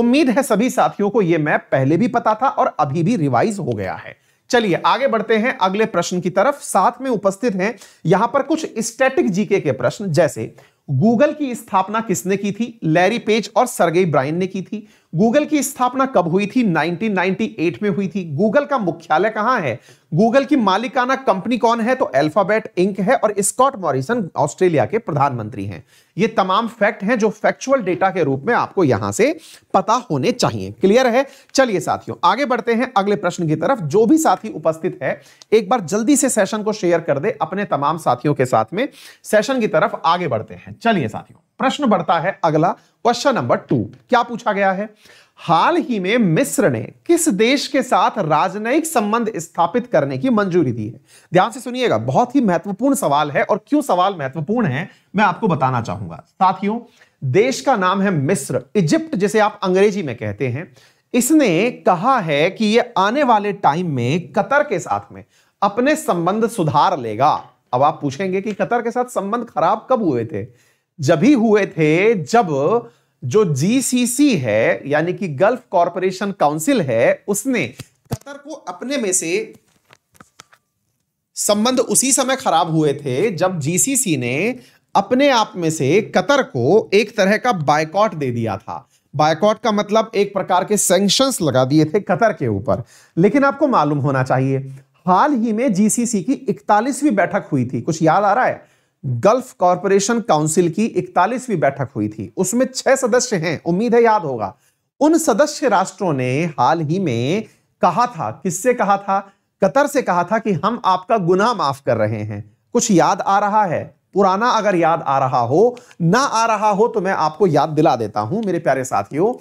उम्मीद है सभी साथियों को यह मैप पहले भी पता था और अभी भी रिवाइज हो गया है चलिए आगे बढ़ते हैं अगले प्रश्न की तरफ साथ में उपस्थित हैं यहां पर कुछ स्टैटिक जीके के प्रश्न जैसे गूगल की स्थापना किसने की थी लैरी पेज और सरगे ब्राइन ने की थी गूगल की स्थापना कब हुई थी 1998 में हुई थी गूगल का मुख्यालय कहां है गूगल की मालिकाना कंपनी कौन है तो अल्फाबेट इंक है और स्कॉट मॉरिसन ऑस्ट्रेलिया के प्रधानमंत्री हैं ये तमाम फैक्ट हैं जो फैक्चुअल डेटा के रूप में आपको यहां से पता होने चाहिए क्लियर है चलिए साथियों आगे बढ़ते हैं अगले प्रश्न की तरफ जो भी साथी उपस्थित है एक बार जल्दी से सेशन को शेयर कर दे अपने तमाम साथियों के साथ में सेशन की तरफ आगे बढ़ते हैं चलिए साथियों प्रश्न बढ़ता है अगला क्वेश्चन नंबर टू क्या पूछा गया है हाल ही में मिस्र ने किस देश के साथ राजनयिक संबंध स्थापित करने की मंजूरी दी है ध्यान से सुनिएगा बहुत ही महत्वपूर्ण सवाल है और क्यों सवाल महत्वपूर्ण है मैं आपको बताना चाहूंगा साथियों देश का नाम है मिस्र इजिप्ट जिसे आप अंग्रेजी में कहते हैं इसने कहा है कि यह आने वाले टाइम में कतर के साथ में अपने संबंध सुधार लेगा अब आप पूछेंगे कि कतर के साथ संबंध खराब कब हुए थे जब ही हुए थे जब जो जीसीसी है यानी कि गल्फ कॉरपोरेशन काउंसिल है उसने कतर को अपने में से संबंध उसी समय खराब हुए थे जब जीसीसी ने अपने आप में से कतर को एक तरह का बायकॉट दे दिया था बायकॉट का मतलब एक प्रकार के सेंक्शन लगा दिए थे कतर के ऊपर लेकिन आपको मालूम होना चाहिए हाल ही में जीसीसी की इकतालीसवीं बैठक हुई थी कुछ याद आ रहा है गल्फ कॉरपोरेशन काउंसिल की इकतालीसवीं बैठक हुई थी उसमें छह सदस्य हैं उम्मीद है याद होगा उन सदस्य राष्ट्रों ने हाल ही में कहा था किससे कहा था कतर से कहा था कि हम आपका गुना माफ कर रहे हैं कुछ याद आ रहा है पुराना अगर याद आ रहा हो ना आ रहा हो तो मैं आपको याद दिला देता हूं मेरे प्यारे साथियों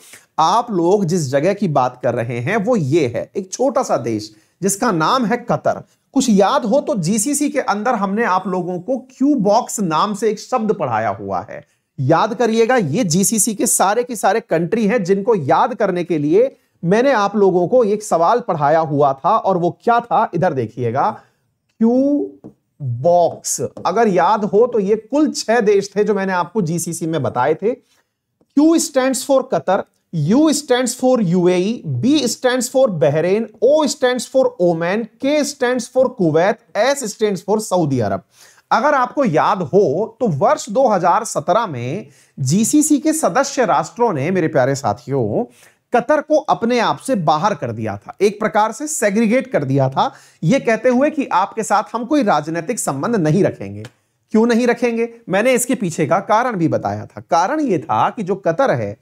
आप लोग जिस जगह की बात कर रहे हैं वो ये है एक छोटा सा देश जिसका नाम है कतर कुछ याद हो तो जीसीसी के अंदर हमने आप लोगों को क्यू बॉक्स नाम से एक शब्द पढ़ाया हुआ है याद करिएगा ये जीसीसी के सारे के सारे कंट्री हैं जिनको याद करने के लिए मैंने आप लोगों को एक सवाल पढ़ाया हुआ था और वो क्या था इधर देखिएगा क्यू बॉक्स अगर याद हो तो ये कुल छह देश थे जो मैंने आपको जीसीसी में बताए थे Q stand for Qatar U stands for UAE, B stands for Bahrain, O stands for Oman, K stands for Kuwait, S stands for Saudi Arab अगर आपको याद हो तो वर्ष 2017 में जीसीसी के सदस्य राष्ट्रों ने मेरे प्यारे साथियों कतर को अपने आप से बाहर कर दिया था एक प्रकार से सेग्रीगेट कर दिया था यह कहते हुए कि आपके साथ हम कोई राजनीतिक संबंध नहीं रखेंगे क्यों नहीं रखेंगे मैंने इसके पीछे का कारण भी बताया था कारण यह था कि जो कतर है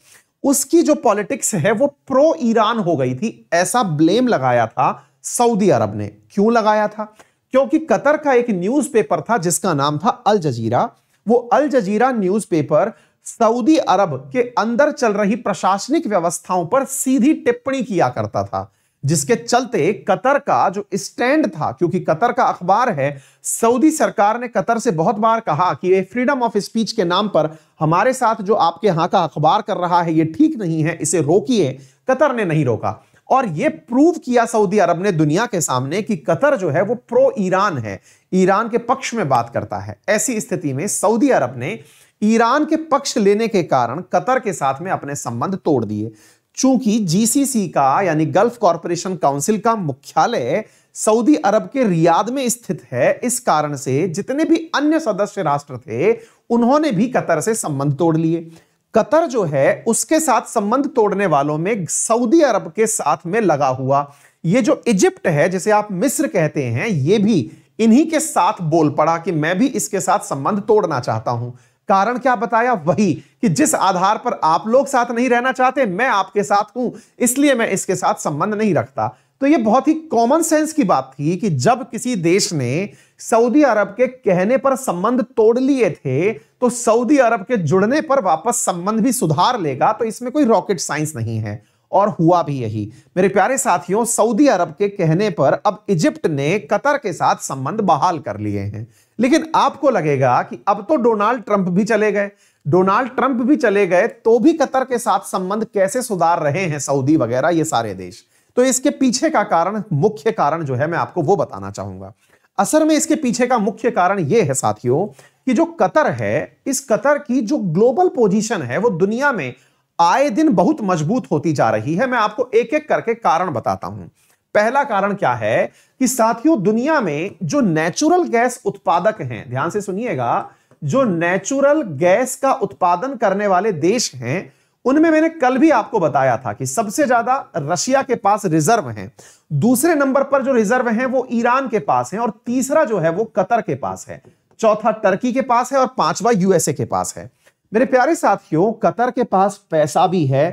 उसकी जो पॉलिटिक्स है वो प्रो ईरान हो गई थी ऐसा ब्लेम लगाया था सऊदी अरब ने क्यों लगाया था क्योंकि कतर का एक न्यूज़पेपर था जिसका नाम था अल जजीरा वो अल जजीरा न्यूज़पेपर सऊदी अरब के अंदर चल रही प्रशासनिक व्यवस्थाओं पर सीधी टिप्पणी किया करता था जिसके चलते कतर का जो स्टैंड था क्योंकि कतर का अखबार है सऊदी सरकार ने कतर से बहुत बार कहा कि ये फ्रीडम ऑफ स्पीच के नाम पर हमारे साथ जो आपके यहां का अखबार कर रहा है ये ठीक नहीं है इसे रोकिए कतर ने नहीं रोका और ये प्रूव किया सऊदी अरब ने दुनिया के सामने कि कतर जो है वो प्रो ईरान है ईरान के पक्ष में बात करता है ऐसी स्थिति में सऊदी अरब ने ईरान के पक्ष लेने के कारण कतर के साथ में अपने संबंध तोड़ दिए चूंकि जीसीसी का यानी गल्फ कॉरपोरेशन काउंसिल का मुख्यालय सऊदी अरब के रियाद में स्थित है इस कारण से जितने भी अन्य सदस्य राष्ट्र थे उन्होंने भी कतर से संबंध तोड़ लिए कतर जो है उसके साथ संबंध तोड़ने वालों में सऊदी अरब के साथ में लगा हुआ ये जो इजिप्ट है जिसे आप मिस्र कहते हैं ये भी इन्हीं के साथ बोल पड़ा कि मैं भी इसके साथ संबंध तोड़ना चाहता हूं कारण क्या बताया वही कि जिस आधार पर आप लोग साथ नहीं रहना चाहते मैं आपके साथ हूं इसलिए मैं इसके साथ संबंध नहीं रखता तो यह बहुत ही कॉमन सेंस की बात थी कि जब किसी देश ने सऊदी अरब के कहने पर संबंध तोड़ लिए थे तो सऊदी अरब के जुड़ने पर वापस संबंध भी सुधार लेगा तो इसमें कोई रॉकेट साइंस नहीं है और हुआ भी यही मेरे प्यारे साथियों सऊदी अरब के कहने पर अब इजिप्ट ने कतर के साथ संबंध बहाल कर लिए हैं लेकिन आपको लगेगा कि अब तो डोनाल्ड ट्रंप भी चले गए डोनाल्ड ट्रंप भी चले गए तो भी कतर के साथ संबंध कैसे सुधार रहे हैं सऊदी वगैरह ये सारे देश तो इसके पीछे का कारण मुख्य कारण जो है मैं आपको वो बताना चाहूंगा असर में इसके पीछे का मुख्य कारण यह है साथियों कि जो कतर है इस कतर की जो ग्लोबल पोजीशन है वो दुनिया में आए दिन बहुत मजबूत होती जा रही है मैं आपको एक एक करके कारण बताता हूं पहला कारण क्या है कि साथियों दुनिया में जो नेचुरल गैस उत्पादक हैं ध्यान से सुनिएगा जो नेचुरल गैस का उत्पादन करने वाले देश हैं उनमें मैंने कल भी आपको बताया था कि सबसे ज्यादा रशिया के पास रिजर्व हैं दूसरे नंबर पर जो रिजर्व हैं वो ईरान के पास हैं और तीसरा जो है वो कतर के पास है चौथा टर्की के पास है और पांचवा यूएसए के पास है मेरे प्यारे साथियों कतर के पास पैसा भी है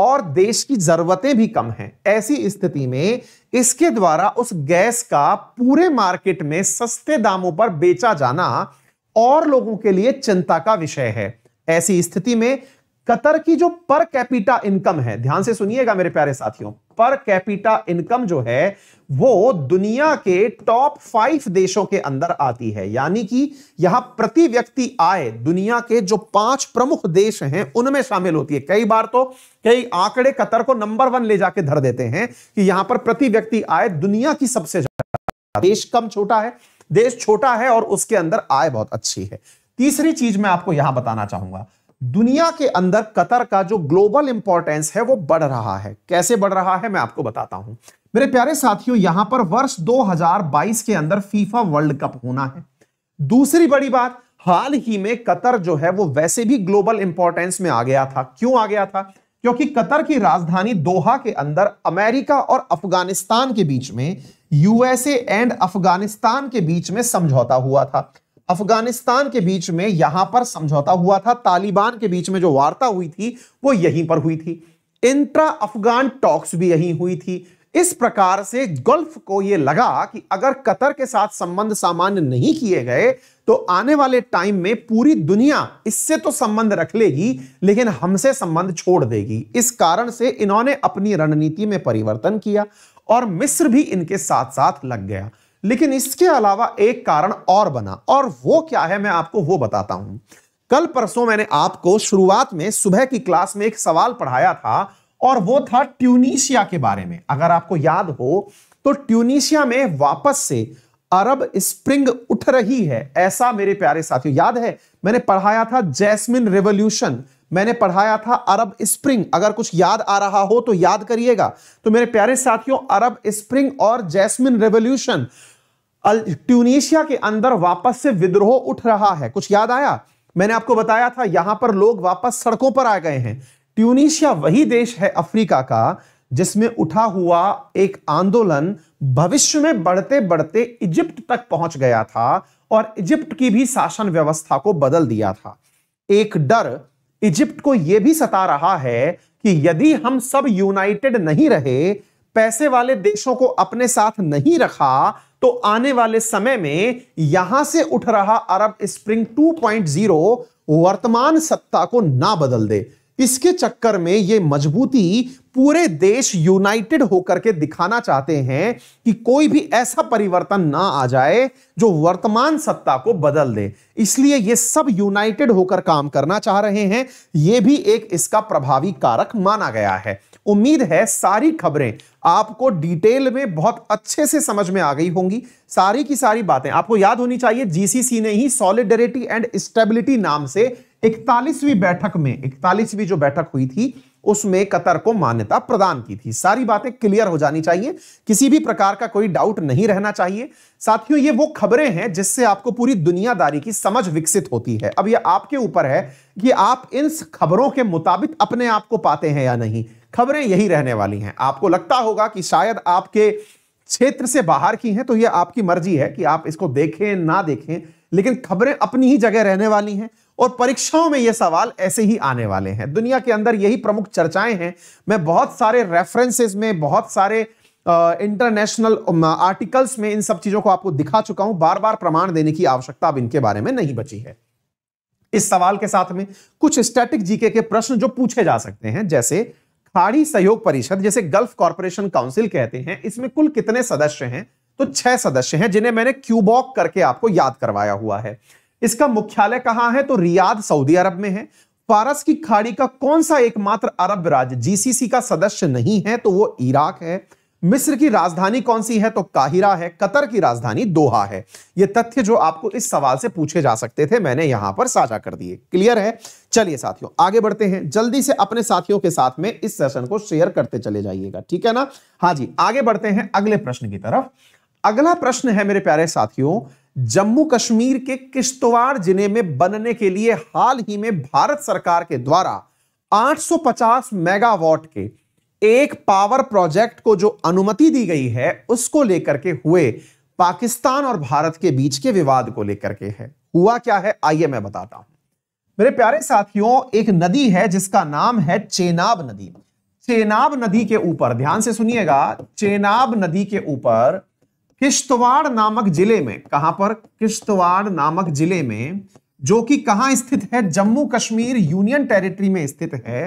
और देश की जरूरतें भी कम हैं ऐसी स्थिति में इसके द्वारा उस गैस का पूरे मार्केट में सस्ते दामों पर बेचा जाना और लोगों के लिए चिंता का विषय है ऐसी स्थिति में कतर की जो पर कैपिटा इनकम है ध्यान से सुनिएगा मेरे प्यारे साथियों पर कैपिटा इनकम जो है वो दुनिया के टॉप फाइव देशों के अंदर आती है यानी कि यहां प्रति व्यक्ति आय दुनिया के जो पांच प्रमुख देश हैं उनमें शामिल होती है कई बार तो कई आंकड़े कतर को नंबर वन ले जाके धर देते हैं कि यहां पर प्रति व्यक्ति आय दुनिया की सबसे ज्यादा देश कम छोटा है देश छोटा है और उसके अंदर आय बहुत अच्छी है तीसरी चीज मैं आपको यहां बताना चाहूंगा दुनिया के अंदर कतर का जो ग्लोबल इंपॉर्टेंस है वो बढ़ रहा है कैसे बढ़ रहा है मैं आपको बताता हूं मेरे प्यारे साथियों यहां पर वर्ष 2022 के अंदर फीफा वर्ल्ड कप होना है दूसरी बड़ी बात हाल ही में कतर जो है वो वैसे भी ग्लोबल इंपॉर्टेंस में आ गया था क्यों आ गया था क्योंकि कतर की राजधानी दोहा के अंदर अमेरिका और अफगानिस्तान के बीच में यूएसए एंड अफगानिस्तान के बीच में समझौता हुआ था अफगानिस्तान के बीच में यहां पर समझौता हुआ था तालिबान के बीच में जो वार्ता हुई थी वो यहीं पर हुई थी इंट्रा अफगान टॉक्स भी यहीं हुई थी इस प्रकार से गल्फ को यह लगा कि अगर कतर के साथ संबंध सामान्य नहीं किए गए तो आने वाले टाइम में पूरी दुनिया इससे तो संबंध रख लेगी लेकिन हमसे संबंध छोड़ देगी इस कारण से इन्होंने अपनी रणनीति में परिवर्तन किया और मिस्र भी इनके साथ साथ लग गया लेकिन इसके अलावा एक कारण और बना और वो क्या है मैं आपको वो बताता हूं कल परसों मैंने आपको शुरुआत में सुबह की क्लास में एक सवाल पढ़ाया था और वो था ट्यूनीशिया के बारे में अगर आपको याद हो तो ट्यूनीशिया में वापस से अरब स्प्रिंग उठ रही है ऐसा मेरे प्यारे साथियों याद है मैंने पढ़ाया था जैस्मिन रेवोल्यूशन मैंने पढ़ाया था अरब स्प्रिंग अगर कुछ याद आ रहा हो तो याद करिएगा तो मेरे प्यारे साथियों अरब स्प्रिंग और जैस्मिन रेवोल्यूशन ट्यूनीशिया के अंदर वापस से विद्रोह उठ रहा है कुछ याद आया मैंने आपको बताया था यहां पर लोग वापस सड़कों पर आ गए हैं ट्यूनिशिया वही देश है अफ्रीका का जिसमें उठा हुआ एक आंदोलन भविष्य में बढ़ते बढ़ते इजिप्ट तक पहुंच गया था और इजिप्ट की भी शासन व्यवस्था को बदल दिया था एक डर इजिप्ट को यह भी सता रहा है कि यदि हम सब यूनाइटेड नहीं रहे पैसे वाले देशों को अपने साथ नहीं रखा तो आने वाले समय में यहां से उठ रहा अरब स्प्रिंग 2.0 वर्तमान सत्ता को ना बदल दे इसके चक्कर में ये मजबूती पूरे देश यूनाइटेड होकर के दिखाना चाहते हैं कि कोई भी ऐसा परिवर्तन ना आ जाए जो वर्तमान सत्ता को बदल दे इसलिए ये सब यूनाइटेड होकर काम करना चाह रहे हैं ये भी एक इसका प्रभावी कारक माना गया है उम्मीद है सारी खबरें आपको डिटेल में बहुत अच्छे से समझ में आ गई होंगी सारी की सारी बातें आपको याद होनी चाहिए जीसीसी ने ही सॉलिडरिटी एंड स्टेबिलिटी नाम से इकतालीसवीं बैठक में इकतालीसवीं जो बैठक हुई थी उसमें कतर को मान्यता प्रदान की थी सारी बातें क्लियर हो जानी चाहिए किसी भी प्रकार का कोई डाउट नहीं रहना चाहिए साथियों ये वो खबरें हैं जिससे आपको पूरी दुनियादारी की समझ विकसित होती है अब ये आपके ऊपर है कि आप इन खबरों के मुताबिक अपने आप को पाते हैं या नहीं खबरें यही रहने वाली हैं आपको लगता होगा कि शायद आपके क्षेत्र से बाहर की हैं तो ये आपकी मर्जी है कि आप इसको देखें ना देखें लेकिन खबरें अपनी ही जगह रहने वाली हैं और परीक्षाओं में ये सवाल ऐसे ही आने वाले हैं दुनिया के अंदर यही प्रमुख चर्चाएं हैं मैं बहुत सारे रेफरेंसेस में बहुत सारे इंटरनेशनल आर्टिकल्स में इन सब चीजों को आपको दिखा चुका हूं बार बार प्रमाण देने की आवश्यकता अब इनके बारे में नहीं बची है इस सवाल के साथ में कुछ स्टैटिक जीके के प्रश्न जो पूछे जा सकते हैं जैसे खाड़ी सहयोग परिषद जिसे गल्फ कॉरपोरेशन काउंसिल कहते हैं इसमें कुल कितने सदस्य हैं तो छह सदस्य हैं जिन्हें मैंने क्यूबॉक करके आपको याद करवाया हुआ है इसका मुख्यालय कहां है तो रियाद सऊदी अरब में है फारस की खाड़ी का कौन सा एकमात्र अरब राज्य जीसीसी का सदस्य नहीं है तो वो इराक है मिस्र की राजधानी कौन सी है तो काहिरा है कतर की राजधानी दोहा है ये तथ्य जो आपको इस सवाल से पूछे जा सकते थे मैंने यहां पर साझा कर दिए क्लियर है चलिए साथियों आगे बढ़ते हैं जल्दी से अपने साथियों के साथ में इस सेशन को शेयर करते चले जाइएगा ठीक है ना हाँ जी आगे बढ़ते हैं अगले प्रश्न की तरफ अगला प्रश्न है मेरे प्यारे साथियों जम्मू कश्मीर के किश्तवाड़ जिले में बनने के लिए हाल ही में भारत सरकार के द्वारा 850 मेगावाट के एक पावर प्रोजेक्ट को जो अनुमति दी गई है उसको लेकर के हुए पाकिस्तान और भारत के बीच के विवाद को लेकर के है हुआ क्या है आइए मैं बताता हूं मेरे प्यारे साथियों एक नदी है जिसका नाम है चेनाब नदी चेनाब नदी के ऊपर ध्यान से सुनिएगा चेनाब नदी के ऊपर किश्तवाड़ नामक जिले में कहां पर किश्तवाड़ नामक जिले में जो कि कहां स्थित है जम्मू कश्मीर यूनियन टेरिटरी में स्थित है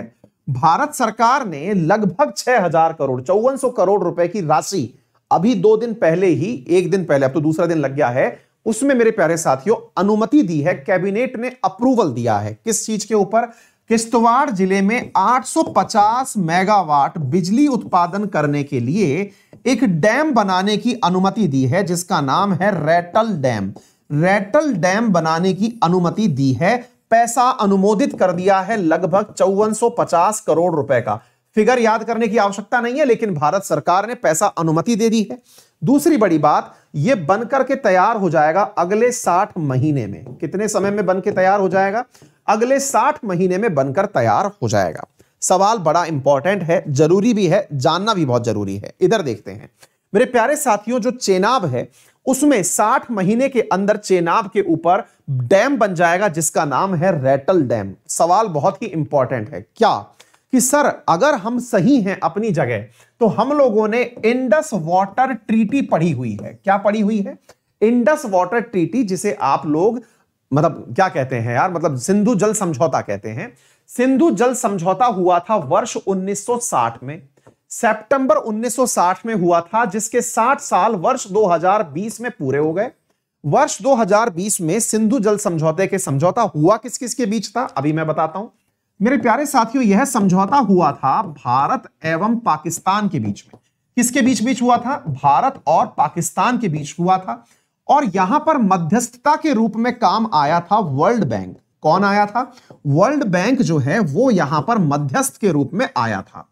भारत सरकार ने लगभग 6000 करोड़ चौवन करोड़ रुपए की राशि अभी दो दिन पहले ही एक दिन पहले अब तो दूसरा दिन लग गया है उसमें मेरे प्यारे साथियों अनुमति दी है कैबिनेट ने अप्रूवल दिया है किस चीज के ऊपर किश्तवाड़ जिले में 850 मेगावाट बिजली उत्पादन करने के लिए एक डैम बनाने की अनुमति दी है जिसका नाम है रैटल डैम रैटल डैम बनाने की अनुमति दी है पैसा अनुमोदित कर दिया है लगभग चौवन करोड़ रुपए का फिगर याद करने की आवश्यकता नहीं है लेकिन भारत सरकार ने पैसा अनुमति दे दी है दूसरी बड़ी बात यह बनकर के तैयार हो जाएगा अगले साठ महीने में कितने समय में बनकर तैयार हो जाएगा अगले साठ महीने में बनकर तैयार हो जाएगा सवाल बड़ा इंपॉर्टेंट है जरूरी भी है जानना भी बहुत जरूरी है इधर देखते हैं मेरे प्यारे साथियों जो चेनाब है उसमें 60 महीने के अंदर चेनाब के ऊपर डैम बन जाएगा जिसका नाम है रेटल डैम सवाल बहुत ही इंपॉर्टेंट है क्या कि सर अगर हम सही हैं अपनी जगह तो हम लोगों ने इंडस वाटर ट्रीटी पढ़ी हुई है क्या पढ़ी हुई है इंडस वाटर ट्रीटी जिसे आप लोग मतलब क्या कहते हैं यार मतलब सिंधु जल समझौता कहते हैं सिंधु जल समझौता हुआ था वर्ष 1960 में सितंबर 1960 में हुआ था जिसके 60 साल वर्ष 2020 में पूरे हो गए वर्ष 2020 में सिंधु जल समझौते के समझौता हुआ किस किस के बीच था अभी मैं बताता हूं मेरे प्यारे साथियों यह समझौता हुआ था भारत एवं पाकिस्तान के बीच में किसके बीच बीच हुआ था भारत और पाकिस्तान के बीच हुआ था और यहां पर मध्यस्थता के रूप में काम आया था वर्ल्ड बैंक कौन आया था वर्ल्ड बैंक जो है वो यहां पर मध्यस्थ के रूप में आया था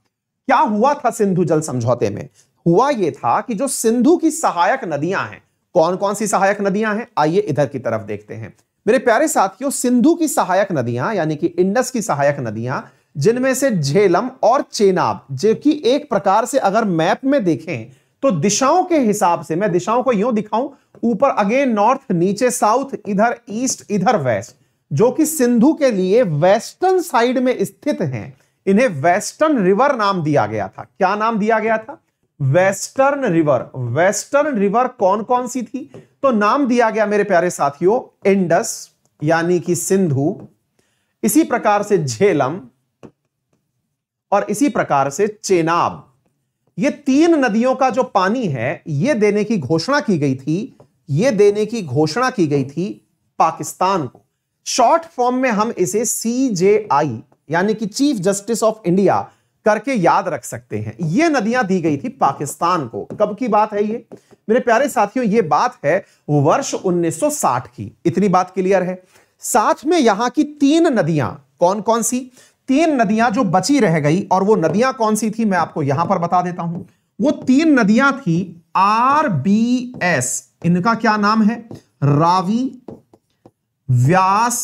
क्या हुआ था सिंधु जल समझौते में हुआ यह था कि जो सिंधु की सहायक नदियां हैं कौन कौन सी सहायक नदियां हैं आइए इधर की तरफ देखते हैं मेरे प्यारे साथियों सिंधु की सहायक नदियां यानी कि इंडस की सहायक नदियां जिनमें से झेलम और चेनाब जो कि एक प्रकार से अगर मैप में देखें तो दिशाओं के हिसाब से मैं दिशाओं को यूं दिखाऊं ऊपर अगेन नॉर्थ नीचे साउथ इधर ईस्ट इधर वेस्ट जो कि सिंधु के लिए वेस्टर्न साइड में स्थित हैं इन्हें वेस्टर्न रिवर नाम दिया गया था क्या नाम दिया गया था वेस्टर्न रिवर वेस्टर्न रिवर कौन कौन सी थी तो नाम दिया गया मेरे प्यारे साथियों इंडस यानी कि सिंधु इसी प्रकार से झेलम और इसी प्रकार से चेनाब ये तीन नदियों का जो पानी है ये देने की घोषणा की गई थी ये देने की घोषणा की गई थी पाकिस्तान को शॉर्ट फॉर्म में हम इसे सी जे आई यानी कि चीफ जस्टिस ऑफ इंडिया करके याद रख सकते हैं ये नदियां दी गई थी पाकिस्तान को कब की बात है ये मेरे प्यारे साथियों ये बात है वर्ष 1960 की इतनी बात क्लियर है साथ में यहां की तीन नदियां कौन कौन सी तीन नदियां जो बची रह गई और वो नदियां कौन सी थी मैं आपको यहां पर बता देता हूं वो तीन नदियां थी आर बी एस इनका क्या नाम है रावी व्यास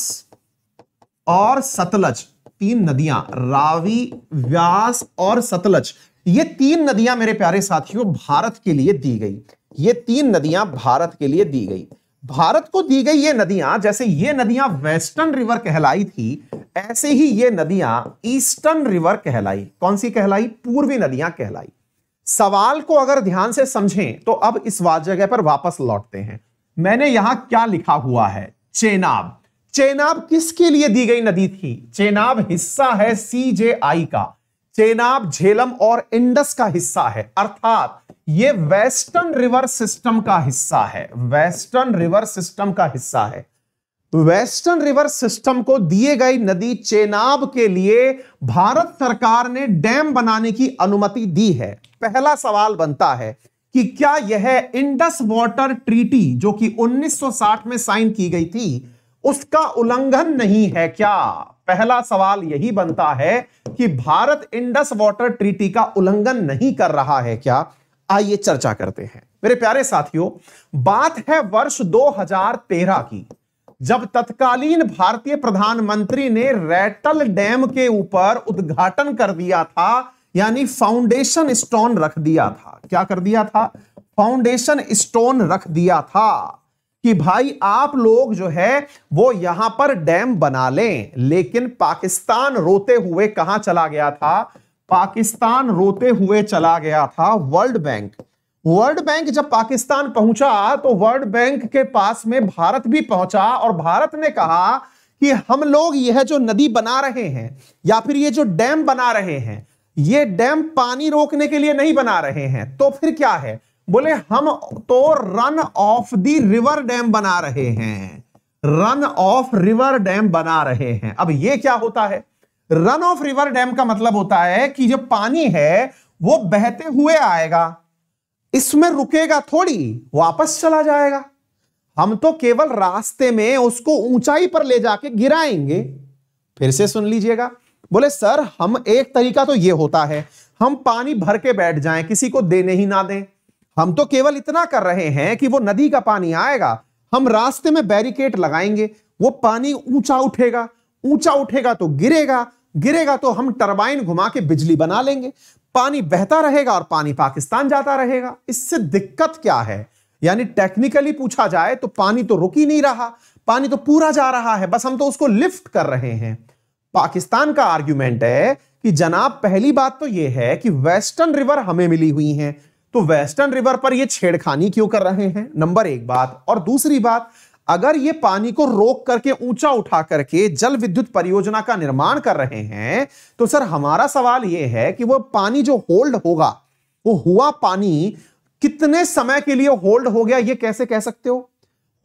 और सतलज तीन नदियां रावी व्यास और सतलज ये तीन नदियां मेरे प्यारे साथियों भारत के लिए दी गई ये तीन नदियां भारत के लिए दी गई भारत को दी गई ये नदियां जैसे ये नदियां वेस्टर्न रिवर कहलाई थी ऐसे ही ये नदियां ईस्टर्न रिवर कहलाई कौन सी कहलाई पूर्वी नदियां कहलाई सवाल को अगर ध्यान से समझें तो अब इस जगह पर वापस लौटते हैं मैंने यहां क्या लिखा हुआ है चेनाब चेनाब किसके लिए दी गई नदी थी चेनाब हिस्सा है सीजेआई का चेनाब झेलम और इंडस का हिस्सा है अर्थात ये वेस्टर्न रिवर सिस्टम का हिस्सा है वेस्टर्न रिवर सिस्टम का हिस्सा है वेस्टर्न रिवर सिस्टम को दिए गई नदी चेनाब के लिए भारत सरकार ने डैम बनाने की अनुमति दी है पहला सवाल बनता है कि क्या यह इंडस वाटर ट्रीटी जो कि 1960 में साइन की गई थी उसका उल्लंघन नहीं है क्या पहला सवाल यही बनता है कि भारत इंडस वाटर ट्रीटी का उल्लंघन नहीं कर रहा है क्या आइए चर्चा करते हैं मेरे प्यारे साथियों बात है वर्ष 2013 की जब तत्कालीन भारतीय प्रधानमंत्री ने रैटल डैम के ऊपर उद्घाटन कर दिया था यानी फाउंडेशन स्टोन रख दिया था क्या कर दिया था फाउंडेशन स्टोन रख दिया था कि भाई आप लोग जो है वो यहां पर डैम बना लें लेकिन पाकिस्तान रोते हुए कहां चला गया था पाकिस्तान रोते हुए चला गया था वर्ल्ड बैंक वर्ल्ड बैंक जब पाकिस्तान पहुंचा तो वर्ल्ड बैंक के पास में भारत भी पहुंचा और भारत ने कहा कि हम लोग यह जो नदी बना रहे हैं या फिर ये जो डैम बना रहे हैं ये डैम पानी रोकने के लिए नहीं बना रहे हैं तो फिर क्या है बोले हम तो run of the river dam बना रहे हैं रन ऑफ रिवर डैम बना रहे हैं अब यह क्या होता है रन ऑफ रिवर डैम का मतलब होता है कि जो पानी है वो बहते हुए आएगा इसमें रुकेगा थोड़ी वापस चला जाएगा हम तो केवल रास्ते में उसको ऊंचाई पर ले जाके गिराएंगे फिर से सुन लीजिएगा बोले सर हम एक तरीका तो यह होता है हम पानी भर के बैठ जाएं किसी को देने ही ना दें हम तो केवल इतना कर रहे हैं कि वो नदी का पानी आएगा हम रास्ते में बैरिकेड लगाएंगे वो पानी ऊंचा उठेगा ऊंचा उठेगा तो गिरेगा गिरेगा तो हम टरबाइन घुमा के बिजली बना लेंगे पानी बहता रहेगा और पानी पाकिस्तान जाता रहेगा इससे दिक्कत क्या है यानी टेक्निकली पूछा जाए तो पानी तो रुक ही नहीं रहा पानी तो पूरा जा रहा है बस हम तो उसको लिफ्ट कर रहे हैं पाकिस्तान का आर्ग्यूमेंट है कि जनाब पहली बात तो यह है कि वेस्टर्न रिवर हमें मिली हुई हैं तो वेस्टर्न रिवर पर ये छेड़खानी क्यों कर रहे हैं नंबर एक बात और दूसरी बात अगर ये पानी को रोक करके ऊंचा उठा करके जल विद्युत परियोजना का निर्माण कर रहे हैं तो सर हमारा सवाल यह है कि वह पानी जो होल्ड होगा वो हुआ पानी कितने समय के लिए होल्ड हो गया ये कैसे कह सकते हो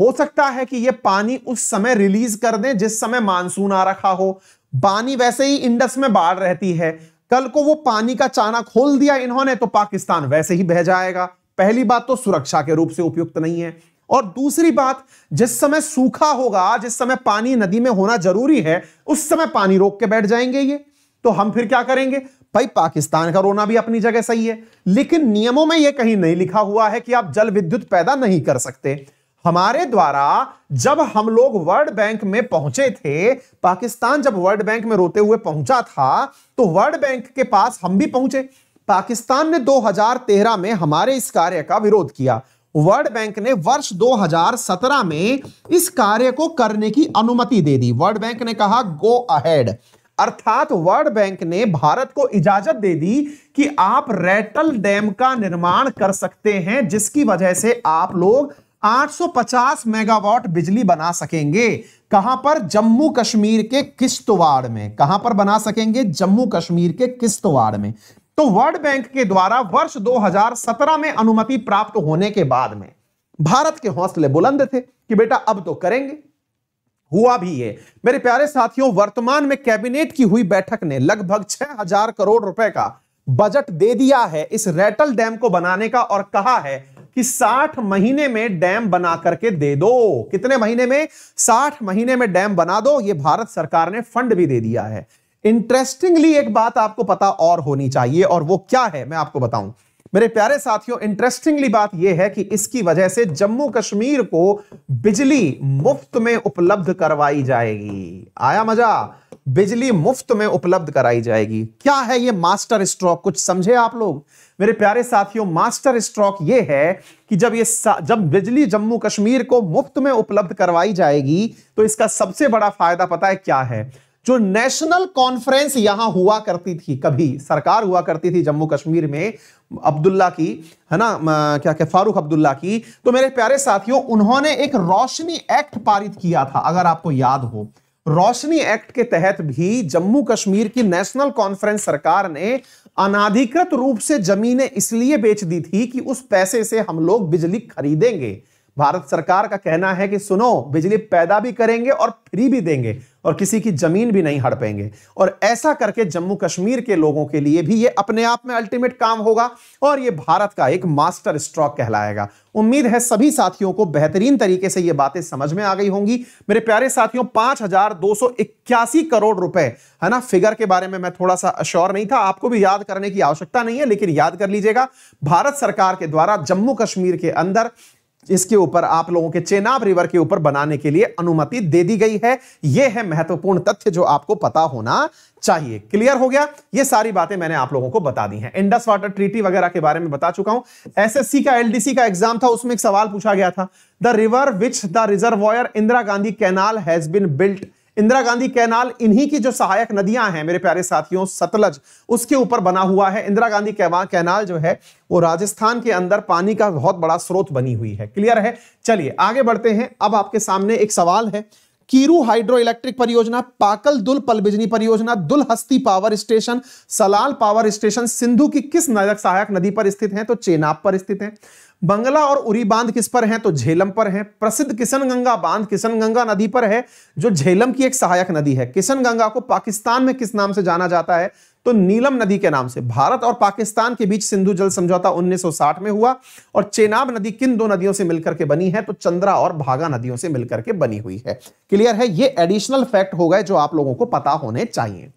हो सकता है कि ये पानी उस समय रिलीज कर दें जिस समय मानसून आ रखा हो पानी वैसे ही इंडस में बाढ़ रहती है कल को वो पानी का चाना खोल दिया इन्होंने तो पाकिस्तान वैसे ही बह जाएगा पहली बात तो सुरक्षा के रूप से उपयुक्त नहीं है और दूसरी बात जिस समय सूखा होगा जिस समय पानी नदी में होना जरूरी है उस समय पानी रोक के बैठ जाएंगे ये तो हम फिर क्या करेंगे भाई पाकिस्तान का रोना भी अपनी जगह सही है लेकिन नियमों में यह कहीं नहीं लिखा हुआ है कि आप जल विद्युत पैदा नहीं कर सकते हमारे द्वारा जब हम लोग वर्ल्ड बैंक में पहुंचे थे पाकिस्तान जब वर्ल्ड बैंक में रोते हुए पहुंचा था तो वर्ल्ड बैंक के पास हम भी पहुंचे पाकिस्तान ने 2013 में हमारे इस कार्य का विरोध किया वर्ल्ड बैंक ने वर्ष 2017 में इस कार्य को करने की अनुमति दे दी वर्ल्ड बैंक ने कहा गो अहेड अर्थात वर्ल्ड बैंक ने भारत को इजाजत दे दी कि आप रेटल डैम का निर्माण कर सकते हैं जिसकी वजह से आप लोग 850 मेगावाट बिजली बना सकेंगे कहां पर जम्मू कश्मीर के किश्तवाड़ में कहां पर बना सकेंगे जम्मू कश्मीर के किश्तवाड़ में तो वर्ल्ड बैंक के द्वारा वर्ष 2017 में अनुमति प्राप्त होने के बाद में भारत के हौसले बुलंद थे कि बेटा अब तो करेंगे हुआ भी है मेरे प्यारे साथियों वर्तमान में कैबिनेट की हुई बैठक ने लगभग छह हजार करोड़ रुपए का बजट दे दिया है इस रेटल डैम को बनाने का और कहा है कि 60 महीने में डैम बना करके दे दो कितने महीने में 60 महीने में डैम बना दो ये भारत सरकार ने फंड भी दे दिया है इंटरेस्टिंगली एक बात आपको पता और होनी चाहिए और वो क्या है मैं आपको बताऊं मेरे प्यारे साथियों इंटरेस्टिंगली बात यह है कि इसकी वजह से जम्मू कश्मीर को बिजली मुफ्त में उपलब्ध करवाई जाएगी आया मजा बिजली मुफ्त में उपलब्ध कराई जाएगी क्या है ये मास्टर स्ट्रोक कुछ समझे आप लोग मेरे प्यारे साथियों मास्टर स्ट्रोक ये है कि जब ये जब बिजली जम्मू कश्मीर को मुफ्त में उपलब्ध करवाई जाएगी तो इसका सबसे बड़ा फायदा पता है क्या है जो नेशनल कॉन्फ्रेंस यहां हुआ करती थी कभी सरकार हुआ करती थी जम्मू कश्मीर में अब्दुल्ला की है ना क्या क्या फारूक अब्दुल्ला की तो मेरे प्यारे साथियों उन्होंने एक रोशनी एक्ट पारित किया था अगर आपको याद हो रोशनी एक्ट के तहत भी जम्मू कश्मीर की नेशनल कॉन्फ्रेंस सरकार ने अनाधिकृत रूप से जमीनें इसलिए बेच दी थी कि उस पैसे से हम लोग बिजली खरीदेंगे भारत सरकार का कहना है कि सुनो बिजली पैदा भी करेंगे और फ्री भी देंगे और किसी की जमीन भी नहीं हड़पेंगे और ऐसा करके जम्मू कश्मीर के लोगों के लिए भी ये अपने आप में अल्टीमेट काम होगा और ये भारत का एक मास्टर स्ट्रोक कहलाएगा उम्मीद है सभी साथियों को बेहतरीन तरीके से ये बातें समझ में आ गई होंगी मेरे प्यारे साथियों पांच हजार दो सौ इक्यासी करोड़ रुपए है ना फिगर के बारे में मैं थोड़ा सा अश्योर नहीं था आपको भी याद करने की आवश्यकता नहीं है लेकिन याद कर लीजिएगा भारत सरकार के द्वारा जम्मू कश्मीर के अंदर इसके ऊपर आप लोगों के चेनाब रिवर के ऊपर बनाने के लिए अनुमति दे दी गई है यह है महत्वपूर्ण तथ्य जो आपको पता होना चाहिए क्लियर हो गया ये सारी बातें मैंने आप लोगों को बता दी हैं इंडस वाटर ट्रीटी वगैरह के बारे में बता चुका हूं एसएससी का एलडीसी का एग्जाम था उसमें एक सवाल पूछा गया था the river which the reservoir Indira Gandhi canal has been built Indira Gandhi canal इन्हीं की जो सहायक नदियां हैं मेरे प्यारे साथियों सतलज उसके ऊपर बना हुआ है इंदिरा गांधी कैनाल जो है वो राजस्थान के अंदर पानी का बहुत बड़ा स्रोत बनी हुई है क्लियर है चलिए आगे बढ़ते हैं अब आपके सामने एक सवाल है कीरू हाइड्रो इलेक्ट्रिक परियोजना पाकल दुल पलबिजनी परियोजना Dul Hasti power station Salal power station Sindhu की किस सहायक नदी पर स्थित हैं तो चेनाब पर स्थित हैं बंगला और उरी बांध किस पर हैं तो झेलम पर हैं प्रसिद्ध किशनगंगा बांध किशनगंगा नदी पर है जो झेलम की एक सहायक नदी है किशनगंगा को पाकिस्तान में किस नाम से जाना जाता है तो नीलम नदी के नाम से भारत और पाकिस्तान के बीच सिंधु जल समझौता 1960 में हुआ और चेनाब नदी किन दो नदियों से मिलकर के बनी है तो चंद्रा और भागा नदियों से मिलकर के बनी हुई है क्लियर है ये एडिशनल फैक्ट हो गए जो आप लोगों को पता होने चाहिए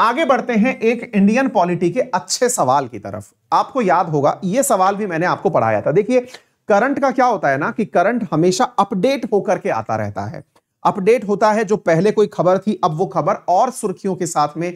आगे बढ़ते हैं एक इंडियन पॉलिटी के अच्छे सवाल की तरफ आपको याद होगा ये सवाल भी मैंने आपको पढ़ाया था देखिए करंट का क्या होता है ना कि करंट हमेशा अपडेट होकर के आता रहता है अपडेट होता है जो पहले कोई खबर थी अब वो खबर और सुर्खियों के साथ में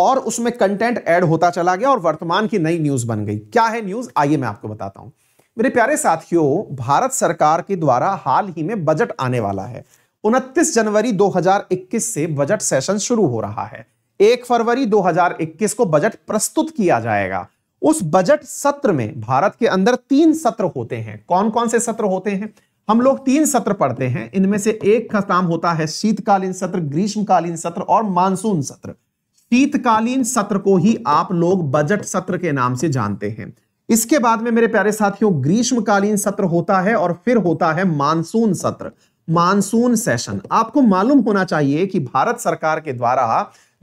और उसमें कंटेंट ऐड होता चला गया और वर्तमान की नई न्यूज बन गई क्या है न्यूज आइए मैं आपको बताता हूं मेरे प्यारे साथियों भारत सरकार के द्वारा हाल ही में बजट आने वाला है उनतीस जनवरी 2021 से बजट सेशन शुरू हो रहा है एक फरवरी 2021 को बजट प्रस्तुत किया जाएगा उस बजट सत्र में भारत के अंदर तीन सत्र होते हैं कौन कौन से सत्र होते हैं हम लोग तीन सत्र पढ़ते हैं इनमें से एक का नाम होता है शीतकालीन सत्र ग्रीष्मकालीन सत्र और मानसून सत्र शीतकालीन सत्र को ही आप लोग बजट सत्र के नाम से जानते हैं इसके बाद में मेरे प्यारे साथियों ग्रीष्मकालीन सत्र होता है और फिर होता है मानसून सत्र मानसून सेशन आपको मालूम होना चाहिए कि भारत सरकार के द्वारा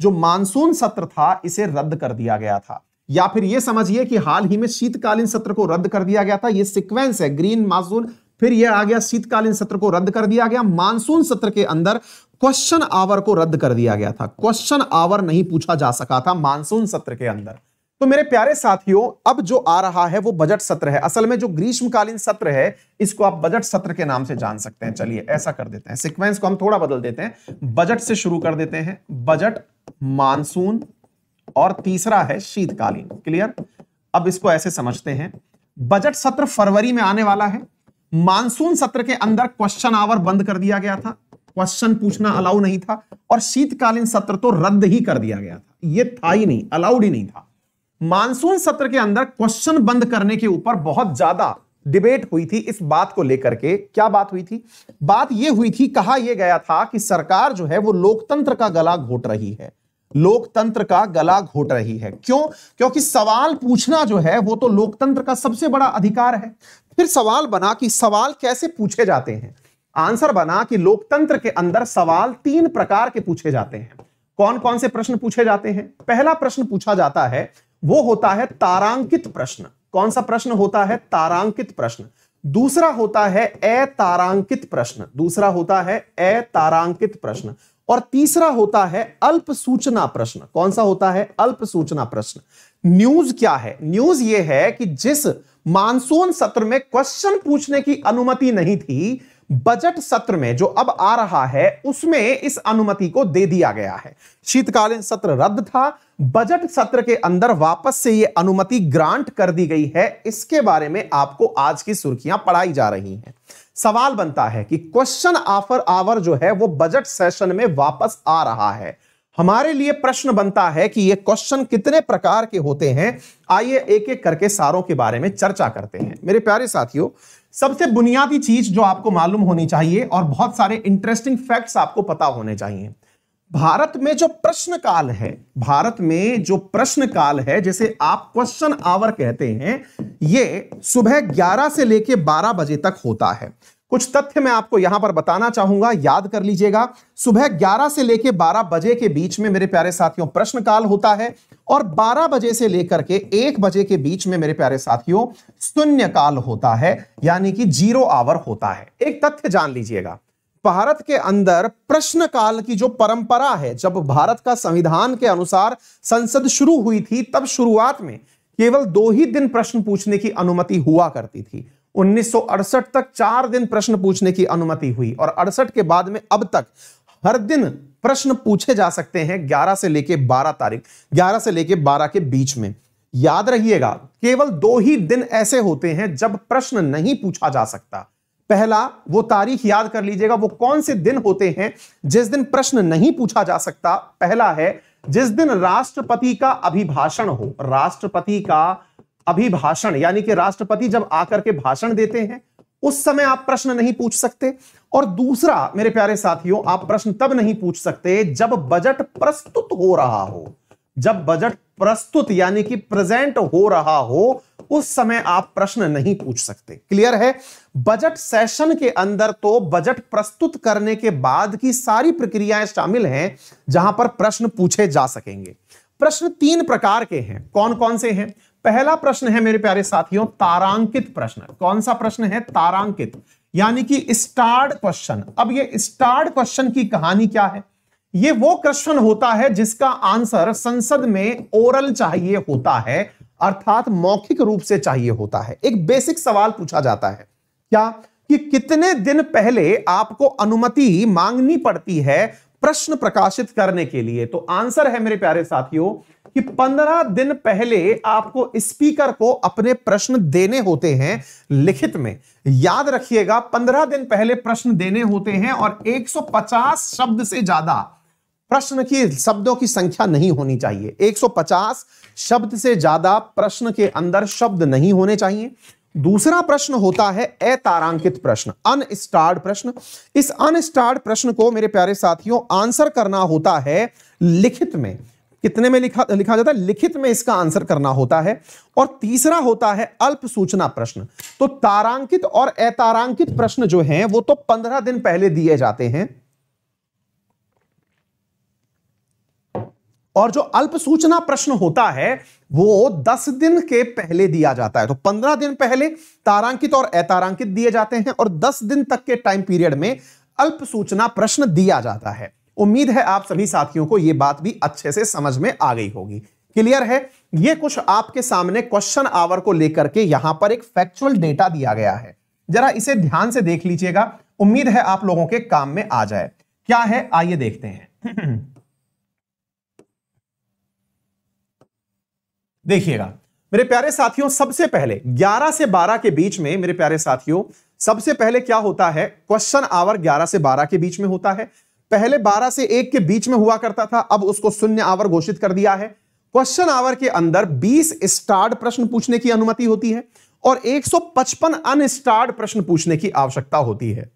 जो मानसून सत्र था इसे रद्द कर दिया गया था या फिर यह समझिए कि हाल ही में शीतकालीन सत्र को रद्द कर दिया गया था यह सिक्वेंस है ग्रीन मानसून फिर यह आ गया शीतकालीन सत्र को रद्द कर दिया गया मानसून सत्र के अंदर क्वेश्चन आवर को रद्द कर दिया गया था क्वेश्चन आवर नहीं पूछा जा सका था मानसून सत्र के अंदर तो मेरे प्यारे साथियों अब जो आ रहा है वो बजट सत्र है असल में जो ग्रीष्मकालीन सत्र है इसको आप बजट सत्र के नाम से जान सकते हैं चलिए ऐसा कर देते हैं सीक्वेंस को हम थोड़ा बदल देते हैं बजट से शुरू कर देते हैं बजट मानसून और तीसरा है शीतकालीन क्लियर अब इसको ऐसे समझते हैं बजट सत्र फरवरी में आने वाला है मानसून सत्र के अंदर क्वेश्चन आवर बंद कर दिया गया था क्वेश्चन पूछना अलाउ नहीं था और शीतकालीन सत्र तो रद्द ही कर दिया गया था यह था ही नहीं अलाउड ही नहीं था मानसून सत्र के अंदर क्वेश्चन बंद करने के ऊपर बहुत ज्यादा डिबेट हुई थी इस बात को लेकर के क्या बात हुई थी बात यह हुई थी कहा यह गया था कि सरकार जो है वो लोकतंत्र का गला घोट रही है लोकतंत्र का गला घोट रही है क्यों क्योंकि सवाल पूछना जो है वो तो लोकतंत्र का सबसे बड़ा अधिकार है फिर सवाल बना कि सवाल कैसे पूछे जाते हैं आंसर बना कि लोकतंत्र के अंदर सवाल तीन प्रकार के पूछे जाते हैं कौन कौन से प्रश्न पूछे जाते हैं पहला प्रश्न पूछा जाता है वो होता है तारांकित प्रश्न कौन सा प्रश्न होता है तारांकित प्रश्न दूसरा होता है अतारांकित प्रश्न दूसरा होता है अतारांकित प्रश्न और तीसरा होता है अल्प सूचना प्रश्न कौन सा होता है अल्प सूचना प्रश्न न्यूज क्या है न्यूज यह है कि जिस मानसून सत्र में क्वेश्चन पूछने की अनुमति नहीं थी बजट सत्र में जो अब आ रहा है उसमें इस अनुमति को दे दिया गया है शीतकालीन सत्र रद्द था बजट सत्र के अंदर वापस से यह अनुमति ग्रांट कर दी गई है इसके बारे में आपको आज की सुर्खियां पढ़ाई जा रही हैं सवाल बनता है कि क्वेश्चन आफर आवर जो है वो बजट सेशन में वापस आ रहा है हमारे लिए प्रश्न बनता है कि ये क्वेश्चन कितने प्रकार के होते हैं आइए एक एक करके सारों के बारे में चर्चा करते हैं मेरे प्यारे साथियों सबसे बुनियादी चीज जो आपको मालूम होनी चाहिए और बहुत सारे इंटरेस्टिंग फैक्ट्स आपको पता होने चाहिए भारत में जो प्रश्न काल है भारत में जो प्रश्न काल है जिसे आप क्वेश्चन आवर कहते हैं ये सुबह 11 से लेकर 12 बजे तक होता है कुछ तथ्य मैं आपको यहां पर बताना चाहूंगा याद कर लीजिएगा सुबह 11 से लेकर 12 बजे के बीच में मेरे प्यारे साथियों प्रश्नकाल होता है और 12 बजे से लेकर के 1 बजे के बीच में मेरे प्यारे साथियों शून्यकाल होता है यानी कि जीरो आवर होता है एक तथ्य जान लीजिएगा भारत के अंदर प्रश्नकाल की जो परंपरा है जब भारत का संविधान के अनुसार संसद शुरू हुई थी तब शुरुआत में केवल दो ही दिन प्रश्न पूछने की अनुमति हुआ करती थी उन्नीस तक चार दिन प्रश्न पूछने की अनुमति हुई और अड़सठ के बाद में अब तक हर दिन प्रश्न पूछे जा सकते हैं 11 से लेकर 12 तारीख 11 से लेके 12 के बीच में याद रहिएगा केवल दो ही दिन ऐसे होते हैं जब प्रश्न नहीं पूछा जा सकता पहला वो तारीख याद कर लीजिएगा वो कौन से दिन होते हैं जिस दिन प्रश्न नहीं पूछा जा सकता पहला है जिस दिन राष्ट्रपति का अभिभाषण हो राष्ट्रपति का अभिभाषण यानी कि राष्ट्रपति जब आकर के भाषण देते हैं उस समय आप प्रश्न नहीं पूछ सकते और दूसरा मेरे प्यारे साथियों आप प्रश्न तब नहीं पूछ सकते जब बजट प्रस्तुत हो रहा हो जब बजट प्रस्तुत यानी कि प्रेजेंट हो रहा हो उस समय आप प्रश्न नहीं पूछ सकते क्लियर है बजट सेशन के अंदर तो बजट प्रस्तुत करने के बाद की सारी प्रक्रियाएं शामिल हैं जहां पर प्रश्न पूछे जा सकेंगे प्रश्न तीन प्रकार के हैं कौन कौन से हैं पहला प्रश्न है मेरे प्यारे साथियों तारांकित प्रश्न कौन सा प्रश्न है तारांकित यानी कि स्टार्ड क्वेश्चन अब ये स्टार्ड क्वेश्चन की कहानी क्या है ये वो क्वेश्चन होता है जिसका आंसर संसद में ओरल चाहिए होता है अर्थात मौखिक रूप से चाहिए होता है एक बेसिक सवाल पूछा जाता है क्या कि कितने दिन पहले आपको अनुमति मांगनी पड़ती है प्रश्न प्रकाशित करने के लिए तो आंसर है मेरे प्यारे साथियों कि पंद्रह दिन पहले आपको स्पीकर को अपने प्रश्न देने होते हैं लिखित में याद रखिएगा पंद्रह दिन पहले प्रश्न देने होते हैं और 150 शब्द से ज्यादा प्रश्न की शब्दों की संख्या नहीं होनी चाहिए 150 शब्द से ज्यादा प्रश्न के अंदर शब्द नहीं होने चाहिए दूसरा प्रश्न होता है अतारांकित प्रश्न अनस्टार्ड प्रश्न इस अनस्टार्ड प्रश्न को मेरे प्यारे साथियों आंसर करना होता है लिखित में कितने में लिखा लिखा जाता है लिखित में इसका आंसर करना होता है और तीसरा होता है अल्प सूचना प्रश्न तो तारांकित और अतारांकित प्रश्न जो हैं वो तो पंद्रह दिन पहले दिए जाते हैं और जो अल्प सूचना प्रश्न होता है वो दस दिन के पहले दिया जाता है तो पंद्रह दिन पहले तारांकित और अतारांकित दिए जाते हैं और दस दिन तक के टाइम पीरियड में अल्प सूचना प्रश्न दिया जाता है उम्मीद है आप सभी साथियों को यह बात भी अच्छे से समझ में आ गई होगी क्लियर है ये कुछ आपके सामने क्वेश्चन आवर को लेकर के यहां पर एक फैक्चुअल डेटा दिया गया है जरा इसे ध्यान से देख लीजिएगा उम्मीद है आप लोगों के काम में आ जाए क्या है आइए देखते हैं देखिएगा मेरे प्यारे साथियों सबसे पहले 11 से 12 के बीच में मेरे प्यारे साथियों सबसे पहले क्या होता है क्वेश्चन आवर 11 से 12 के बीच में होता है पहले 12 से 1 के बीच में हुआ करता था अब उसको शून्य आवर घोषित कर दिया है क्वेश्चन आवर के अंदर 20 स्टार्ड प्रश्न पूछने की अनुमति होती है और 155 अनस्टार्ड प्रश्न पूछने की आवश्यकता होती है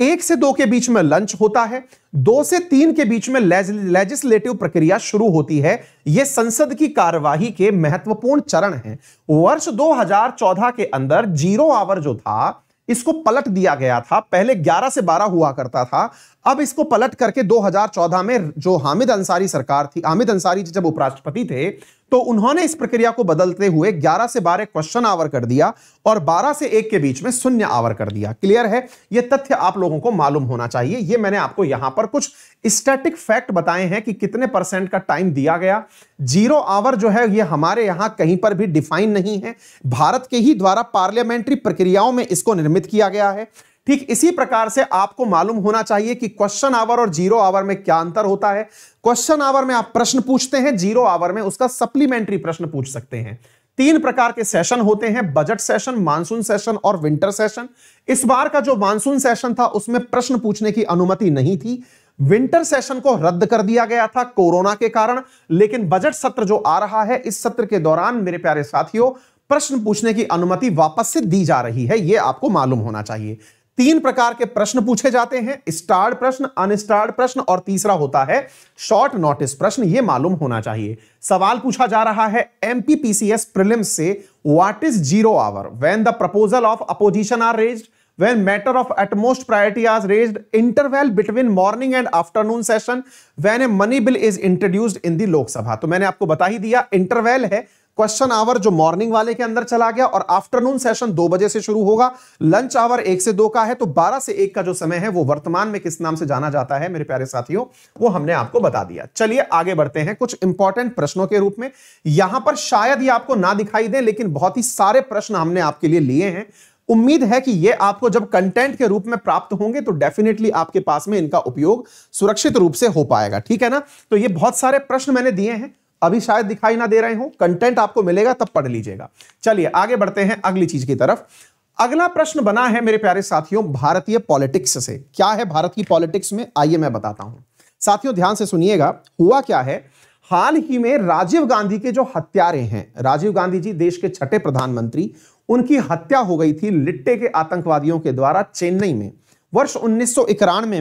एक से दो के बीच में लंच होता है दो से तीन के बीच में लेजिस्लेटिव प्रक्रिया शुरू होती है यह संसद की कार्यवाही के महत्वपूर्ण चरण है वर्ष 2014 के अंदर जीरो आवर जो था इसको पलट दिया गया था पहले 11 से 12 हुआ करता था अब इसको पलट करके 2014 में जो हामिद अंसारी सरकार थी हामिद अंसारी जब उपराष्ट्रपति थे तो उन्होंने इस प्रक्रिया को बदलते हुए 11 से 12 क्वेश्चन आवर कर दिया और 12 से 1 के बीच में शून्य आवर कर दिया क्लियर है यह तथ्य आप लोगों को मालूम होना चाहिए यह मैंने आपको यहां पर कुछ स्टैटिक फैक्ट बताए हैं कि कितने परसेंट का टाइम दिया गया जीरो आवर जो है यह हमारे यहां कहीं पर भी डिफाइन नहीं है भारत के ही द्वारा पार्लियामेंट्री प्रक्रियाओं में इसको निर्मित किया गया है ठीक इसी प्रकार से आपको मालूम होना चाहिए कि क्वेश्चन आवर और जीरो आवर में क्या अंतर होता है क्वेश्चन आवर में आप प्रश्न पूछते हैं जीरो आवर में उसका सप्लीमेंट्री प्रश्न पूछ सकते हैं तीन प्रकार के सेशन होते हैं बजट सेशन मानसून सेशन और विंटर सेशन इस बार का जो मानसून सेशन था उसमें प्रश्न पूछने की अनुमति नहीं थी विंटर सेशन को रद्द कर दिया गया था कोरोना के कारण लेकिन बजट सत्र जो आ रहा है इस सत्र के दौरान मेरे प्यारे साथियों प्रश्न पूछने की अनुमति वापस से दी जा रही है यह आपको मालूम होना चाहिए तीन प्रकार के प्रश्न पूछे जाते हैं स्टार्ड प्रश्न अनस्टार्ड प्रश्न और तीसरा होता है शॉर्ट नोटिस प्रश्न ये मालूम होना चाहिए सवाल पूछा जा रहा है एमपीपीसीएस प्रिलिम्स से what is zero hour when the proposal of opposition are raise when matter of utmost priority is raised interval between morning and afternoon session when a money bill is introduced in the lok sabha तो मैंने आपको बता ही दिया interval है question our जो morning वाले के अंदर चला गया और आफ्टरनून सेशन दो बजे से शुरू होगा लंच आवर एक से दो का है तो बारह से एक का जो समय है वो वर्तमान में किस नाम से जाना जाता है मेरे प्यारे साथियों वो हमने आपको बता दिया चलिए आगे बढ़ते हैं कुछ इंपॉर्टेंट प्रश्नों के रूप में यहां पर शायद ये आपको ना दिखाई दे लेकिन बहुत ही सारे प्रश्न हमने आपके लिए लिए हैं उम्मीद है कि ये आपको जब कंटेंट के रूप में प्राप्त होंगे तो डेफिनेटली आपके पास में इनका उपयोग सुरक्षित रूप से हो पाएगा ठीक है ना तो ये बहुत सारे प्रश्न मैंने दिए हैं अभी शायद दिखाई ना दे रहे हो कंटेंट आपको मिलेगा तब पढ़ लीजिएगा चलिए आगे बढ़ते हैं अगली चीज की तरफ अगला प्रश्न बना है मेरे प्यारे साथियों भारतीय पॉलिटिक्स से क्या है भारत की पॉलिटिक्स में आइए मैं बताता हूं साथियों ध्यान से सुनिएगा हुआ क्या है हाल ही में राजीव गांधी के जो हत्यारे हैं राजीव गांधी जी देश के छठे प्रधानमंत्री उनकी हत्या हो गई थी लिट्टे के आतंकवादियों के द्वारा चेन्नई में वर्ष उन्नीस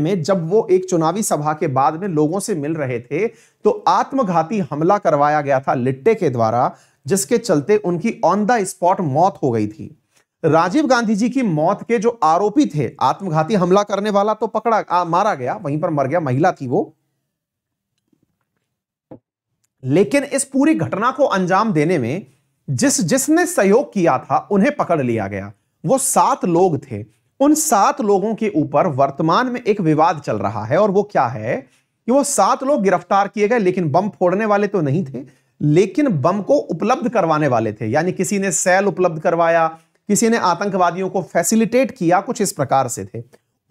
में जब वो एक चुनावी सभा के बाद में लोगों से मिल रहे थे तो आत्मघाती हमला करवाया गया था लिट्टे के द्वारा जिसके चलते उनकी ऑन द स्पॉट मौत हो गई थी राजीव गांधी जी की मौत के जो आरोपी थे आत्मघाती हमला करने वाला तो पकड़ा आ, मारा गया वहीं पर मर गया महिला थी वो लेकिन इस पूरी घटना को अंजाम देने में जिस जिसने सहयोग किया था उन्हें पकड़ लिया गया वो सात लोग थे उन सात लोगों के ऊपर वर्तमान में एक विवाद चल रहा है और वो क्या है कि वो सात लोग गिरफ्तार किए गए लेकिन बम फोड़ने वाले तो नहीं थे लेकिन बम को उपलब्ध करवाने वाले थे यानी किसी ने सेल उपलब्ध करवाया किसी ने आतंकवादियों को फैसिलिटेट किया कुछ इस प्रकार से थे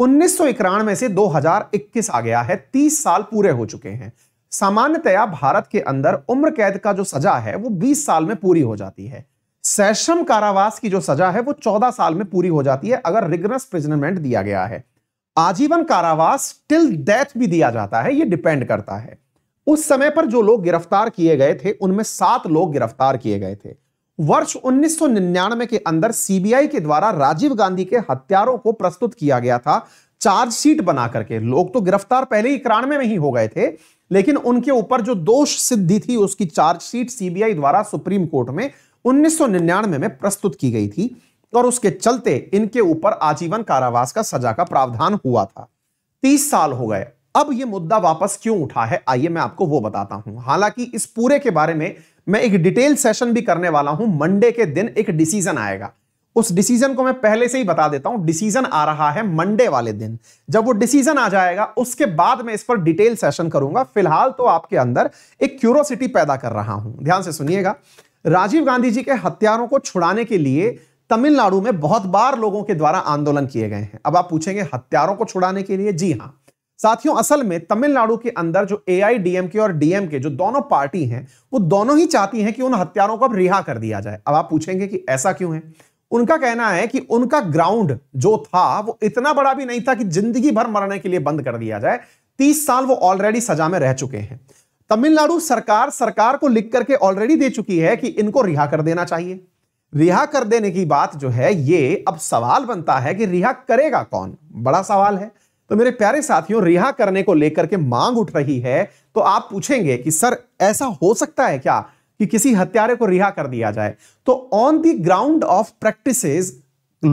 उन्नीस में से 2021 आ गया है 30 साल पूरे हो चुके हैं सामान्यतया भारत के अंदर उम्र कैद का जो सजा है वो 20 साल में पूरी हो जाती है सैशम कारावास की जो सजा है वो चौदह साल में पूरी हो जाती है अगर रिग्रस प्रिजनमेंट दिया गया है आजीवन कारावास टिल डेथ भी दिया जाता है ये डिपेंड करता है उस समय पर जो लोग गिरफ्तार किए गए थे उनमें सात लोग गिरफ्तार किए गए थे वर्ष 1999 के अंदर सीबीआई के द्वारा राजीव गांधी के हत्यारों को प्रस्तुत किया गया था चार्जशीट बना करके लोग तो गिरफ्तार पहले ही इक्यानवे में ही हो गए थे लेकिन उनके ऊपर जो दोष सिद्धि थी उसकी चार्जशीट सीबीआई द्वारा सुप्रीम कोर्ट में 1999 में प्रस्तुत की गई थी और उसके चलते इनके ऊपर आजीवन कारावास का सजा का प्रावधान हुआ था तीस साल हो गए अब यह मुद्दा वापस क्यों उठा है आइए मैं आपको वो बताता हूं हालांकि इस पूरे के बारे में मैं एक डिटेल सेशन भी करने वाला हूं मंडे के दिन एक डिसीजन आएगा उस डिसीजन को मैं पहले से ही बता देता हूं डिसीजन आ रहा है मंडे वाले दिन जब वो डिसीजन आ जाएगा उसके बाद मैं इस पर डिटेल सेशन करूंगा फिलहाल तो आपके अंदर एक क्यूरोसिटी पैदा कर रहा हूं ध्यान से सुनिएगा राजीव गांधी जी के हत्यारों को छुड़ाने के लिए तमिलनाडु में बहुत बार लोगों के द्वारा आंदोलन किए गए हैं अब आप पूछेंगे हत्यारों को छुड़ाने के लिए जी हाँ साथियों असल में तमिलनाडु के अंदर जो ए के और डीएमके जो दोनों पार्टी हैं वो दोनों ही चाहती हैं कि उन हत्यारों को अब रिहा कर दिया जाए अब आप पूछेंगे कि ऐसा क्यों है उनका कहना है कि उनका ग्राउंड जो था वो इतना बड़ा भी नहीं था कि जिंदगी भर मरने के लिए बंद कर दिया जाए तीस साल वो ऑलरेडी सजा में रह चुके हैं तमिलनाडु सरकार सरकार को लिख करके ऑलरेडी दे चुकी है कि इनको रिहा कर देना चाहिए रिहा कर देने की बात जो है ये अब सवाल बनता है कि रिहा करेगा कौन बड़ा सवाल है तो मेरे प्यारे साथियों रिहा करने को लेकर के मांग उठ रही है तो आप पूछेंगे कि सर ऐसा हो सकता है क्या कि किसी हत्यारे को रिहा कर दिया जाए तो on the ground of practice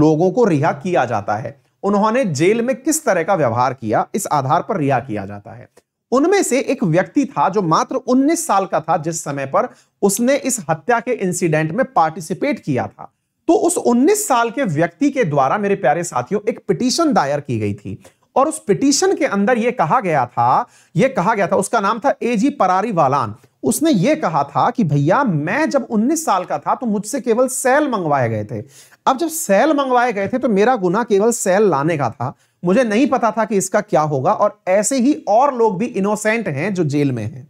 लोगों को रिहा किया जाता है उन्होंने जेल में किस तरह का व्यवहार किया इस आधार पर रिहा किया जाता है उनमें से एक व्यक्ति था जो मात्र 19 साल का था जिस समय पर उसने इस हत्या के इंसिडेंट में पार्टिसिपेट किया था तो उस 19 साल के व्यक्ति के द्वारा मेरे प्यारे साथियों एक पिटीशन दायर की गई थी और उस पिटीशन के अंदर यह कहा गया था यह कहा गया था उसका नाम था ए जी परारी वालान उसने ये कहा था कि भैया मैं जब 19 साल का था तो मुझसे केवल सेल मंगवाए गए थे अब जब सेल मंगवाए गए थे तो मेरा गुना केवल सेल लाने का था मुझे नहीं पता था कि इसका क्या होगा और ऐसे ही और लोग भी इनोसेंट हैं जो जेल में हैं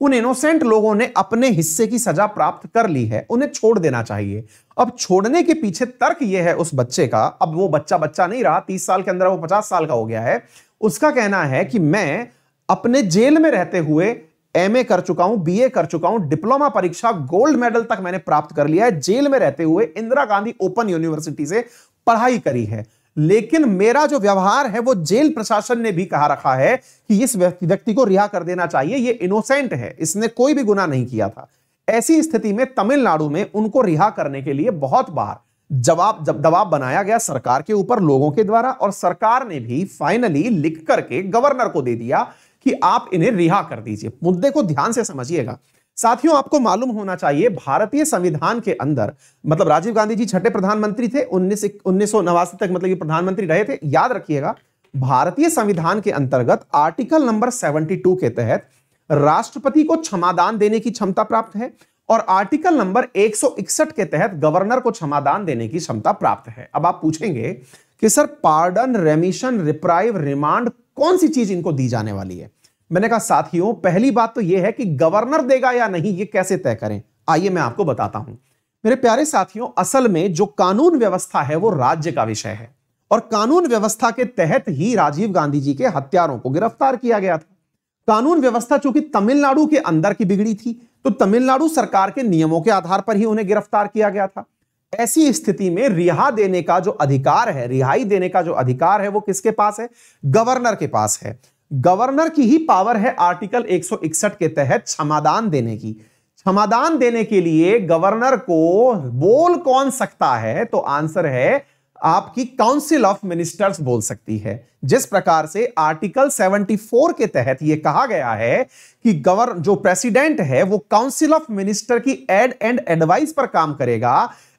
उन इनोसेंट लोगों ने अपने हिस्से की सजा प्राप्त कर ली है उन्हें छोड़ देना चाहिए अब छोड़ने के पीछे तर्क यह है उस बच्चे का अब वो बच्चा बच्चा नहीं रहा तीस साल के अंदर वो पचास साल का हो गया है उसका कहना है कि मैं अपने जेल में रहते हुए एमए कर चुका हूं बीए कर चुका हूं डिप्लोमा परीक्षा गोल्ड मेडल तक मैंने प्राप्त कर लिया है जेल में रहते हुए इंदिरा गांधी ओपन यूनिवर्सिटी से पढ़ाई करी है लेकिन मेरा जो व्यवहार है वो जेल प्रशासन ने भी कहा रखा है कि इस व्यक्ति को रिहा कर देना चाहिए ये इनोसेंट है इसने कोई भी गुना नहीं किया था ऐसी स्थिति में तमिलनाडु में उनको रिहा करने के लिए बहुत बार जवाब जब दबाव बनाया गया सरकार के ऊपर लोगों के द्वारा और सरकार ने भी फाइनली लिख करके गवर्नर को दे दिया कि आप इन्हें रिहा कर दीजिए मुद्दे को ध्यान से समझिएगा साथियों आपको मालूम होना चाहिए भारतीय संविधान के अंदर मतलब राजीव गांधी जी छठे प्रधानमंत्री थे उन्नीस उन्नीस तक मतलब ये प्रधानमंत्री रहे थे याद रखिएगा भारतीय संविधान के अंतर्गत आर्टिकल नंबर 72 के तहत राष्ट्रपति को क्षमादान देने की क्षमता प्राप्त है और आर्टिकल नंबर 161 के तहत गवर्नर को क्षमादान देने की क्षमता प्राप्त है अब आप पूछेंगे कि sir pardon remission reprieve remand कौन सी चीज इनको दी जाने वाली है मैंने कहा साथियों पहली बात तो यह है कि गवर्नर देगा या नहीं ये कैसे तय करें आइए मैं आपको बताता हूं मेरे प्यारे साथियों असल में जो कानून व्यवस्था है वो राज्य का विषय है और कानून व्यवस्था के तहत ही राजीव गांधी जी के हत्यारों को गिरफ्तार किया गया था कानून व्यवस्था चूंकि तमिलनाडु के अंदर की बिगड़ी थी तो तमिलनाडु सरकार के नियमों के आधार पर ही उन्हें गिरफ्तार किया गया था ऐसी स्थिति में रिहा देने का जो अधिकार है रिहाई देने का जो अधिकार है वो किसके पास है गवर्नर के पास है गवर्नर की ही पावर है आर्टिकल 161 के तहत क्षमादान देने की क्षमादान देने के लिए गवर्नर को बोल कौन सकता है तो आंसर है आपकी काउंसिल ऑफ मिनिस्टर्स बोल सकती है जिस प्रकार से आर्टिकल 74 के तहत यह कहा गया है कि गवर्न जो प्रेसिडेंट है वो काउंसिल ऑफ मिनिस्टर की एड एंड एडवाइस पर काम करेगा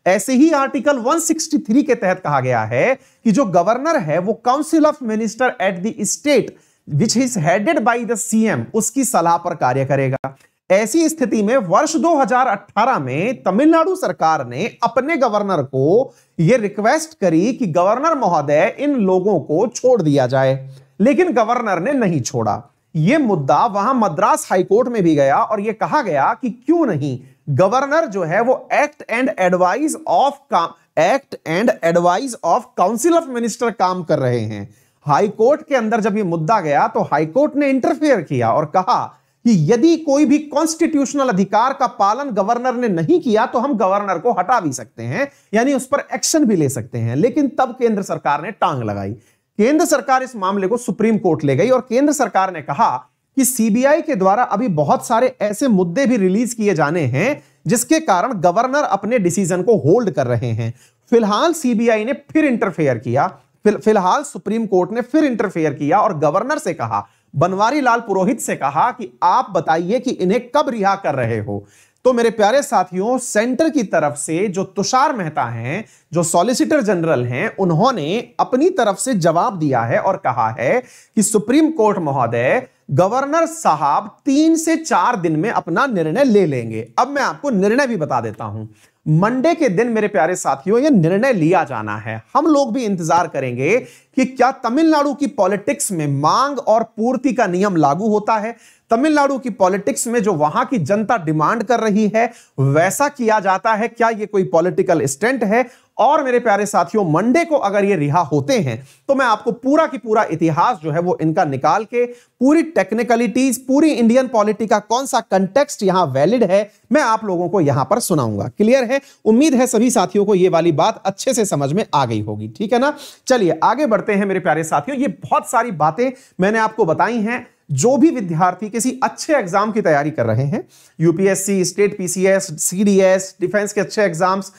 ऐसे ही आर्टिकल 163 के तहत कहा गया है कि जो गवर्नर है वो council of minister at the state which is headed by the CM उसकी सलाह पर कार्य करेगा ऐसी स्थिति में वर्ष 2018 में तमिलनाडु सरकार ने अपने गवर्नर को यह रिक्वेस्ट करी कि गवर्नर महोदय इन लोगों को छोड़ दिया जाए लेकिन गवर्नर ने नहीं छोड़ा यह मुद्दा वहां मद्रास हाईकोर्ट में भी गया और यह कहा गया कि क्यों नहीं गवर्नर जो है वो act and advice of act and advice of council of minister काम कर रहे हैं हाईकोर्ट के अंदर जब ये मुद्दा गया तो हाईकोर्ट ने इंटरफेयर किया और कहा कि यदि कोई भी कॉन्स्टिट्यूशनल अधिकार का पालन गवर्नर ने नहीं किया तो हम गवर्नर को हटा भी सकते हैं यानी उस पर एक्शन भी ले सकते हैं लेकिन तब केंद्र सरकार ने टांग लगाई केंद्र सरकार इस मामले को सुप्रीम कोर्ट ले गई और केंद्र सरकार ने कहा कि सीबीआई के द्वारा अभी बहुत सारे ऐसे मुद्दे भी रिलीज किए जाने हैं जिसके कारण गवर्नर अपने डिसीजन को होल्ड कर रहे हैं फिलहाल सीबीआई ने फिर इंटरफेयर किया फिलहाल सुप्रीम कोर्ट ने फिर इंटरफेयर किया और गवर्नर से कहा बनवारी लाल पुरोहित से कहा कि आप बताइए कि इन्हें कब रिहा कर रहे हो तो मेरे प्यारे साथियों सेंटर की तरफ से जो तुषार मेहता हैं जो सॉलिसिटर जनरल हैं उन्होंने अपनी तरफ से जवाब दिया है और कहा है कि सुप्रीम कोर्ट महोदय गवर्नर साहब तीन से चार दिन में अपना निर्णय ले लेंगे अब मैं आपको निर्णय भी बता देता हूं मंडे के दिन मेरे प्यारे साथियों ये निर्णय लिया जाना है हम लोग भी इंतजार करेंगे कि क्या तमिलनाडु की पॉलिटिक्स में मांग और पूर्ति का नियम लागू होता है तमिलनाडु की पॉलिटिक्स में जो वहां की जनता डिमांड कर रही है वैसा किया जाता है क्या ये कोई पॉलिटिकल स्टेंट है और मेरे प्यारे साथियों मंडे को अगर ये रिहा होते हैं तो मैं आपको पूरा की पूरा इतिहास जो है वो इनका निकाल के पूरी टेक्निकलिटीज पूरी इंडियन पॉलिटी का कौन सा कंटेक्स्ट यहां वैलिड है मैं आप लोगों को यहां पर सुनाऊंगा क्लियर है उम्मीद है सभी साथियों को ये वाली बात अच्छे से समझ में आ गई होगी ठीक है ना चलिए आगे बढ़ते हैं मेरे प्यारे साथियों ये बहुत सारी बातें मैंने आपको बताई हैं जो भी विद्यार्थी किसी अच्छे एग्जाम की तैयारी कर रहे हैं UPSC state PCS CDS defence के अच्छे एग्जाम्स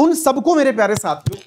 उन सबको मेरे प्यारे साथियों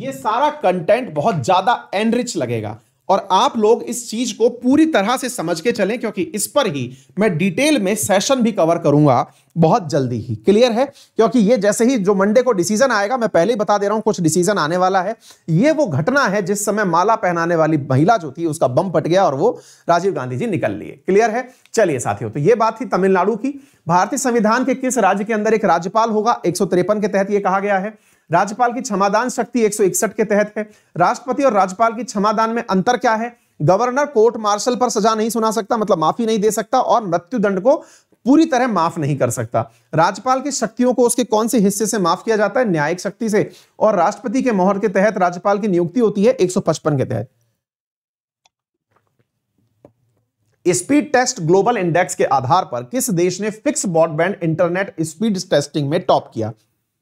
ये सारा कंटेंट बहुत ज्यादा एनरिच लगेगा और आप लोग इस चीज को पूरी तरह से समझ के चलें क्योंकि इस पर ही मैं डिटेल में सेशन भी कवर करूंगा बहुत जल्दी ही क्लियर है क्योंकि ये जैसे ही जो मंडे को डिसीजन आएगा मैं पहले ही बता दे रहा हूं कुछ डिसीजन आने वाला है ये वो घटना है जिस समय माला पहनाने वाली महिला जो थी उसका बम पट गया और वो राजीव गांधी जी निकल लिए क्लियर है चलिए साथियों तो ये बात थी तमिलनाडु की भारतीय संविधान के किस राज्य के अंदर एक राज्यपाल होगा एक के तहत यह कहा गया है राज्यपाल की क्षमादान शक्ति एक के तहत है राष्ट्रपति और राज्यपाल की क्षमादान में अंतर क्या है गवर्नर कोर्ट मार्शल पर सजा नहीं सुना सकता मतलब माफी नहीं दे सकता और मृत्यु दंड को पूरी तरह माफ नहीं कर सकता राज्यपाल की शक्तियों को उसके कौन से हिस्से से माफ किया जाता है न्यायिक शक्ति से और राष्ट्रपति के मोहर के तहत राज्यपाल की नियुक्ति होती है 155 के तहत स्पीड टेस्ट ग्लोबल इंडेक्स के आधार पर किस देश ने fix broadband internet speed testing में टॉप किया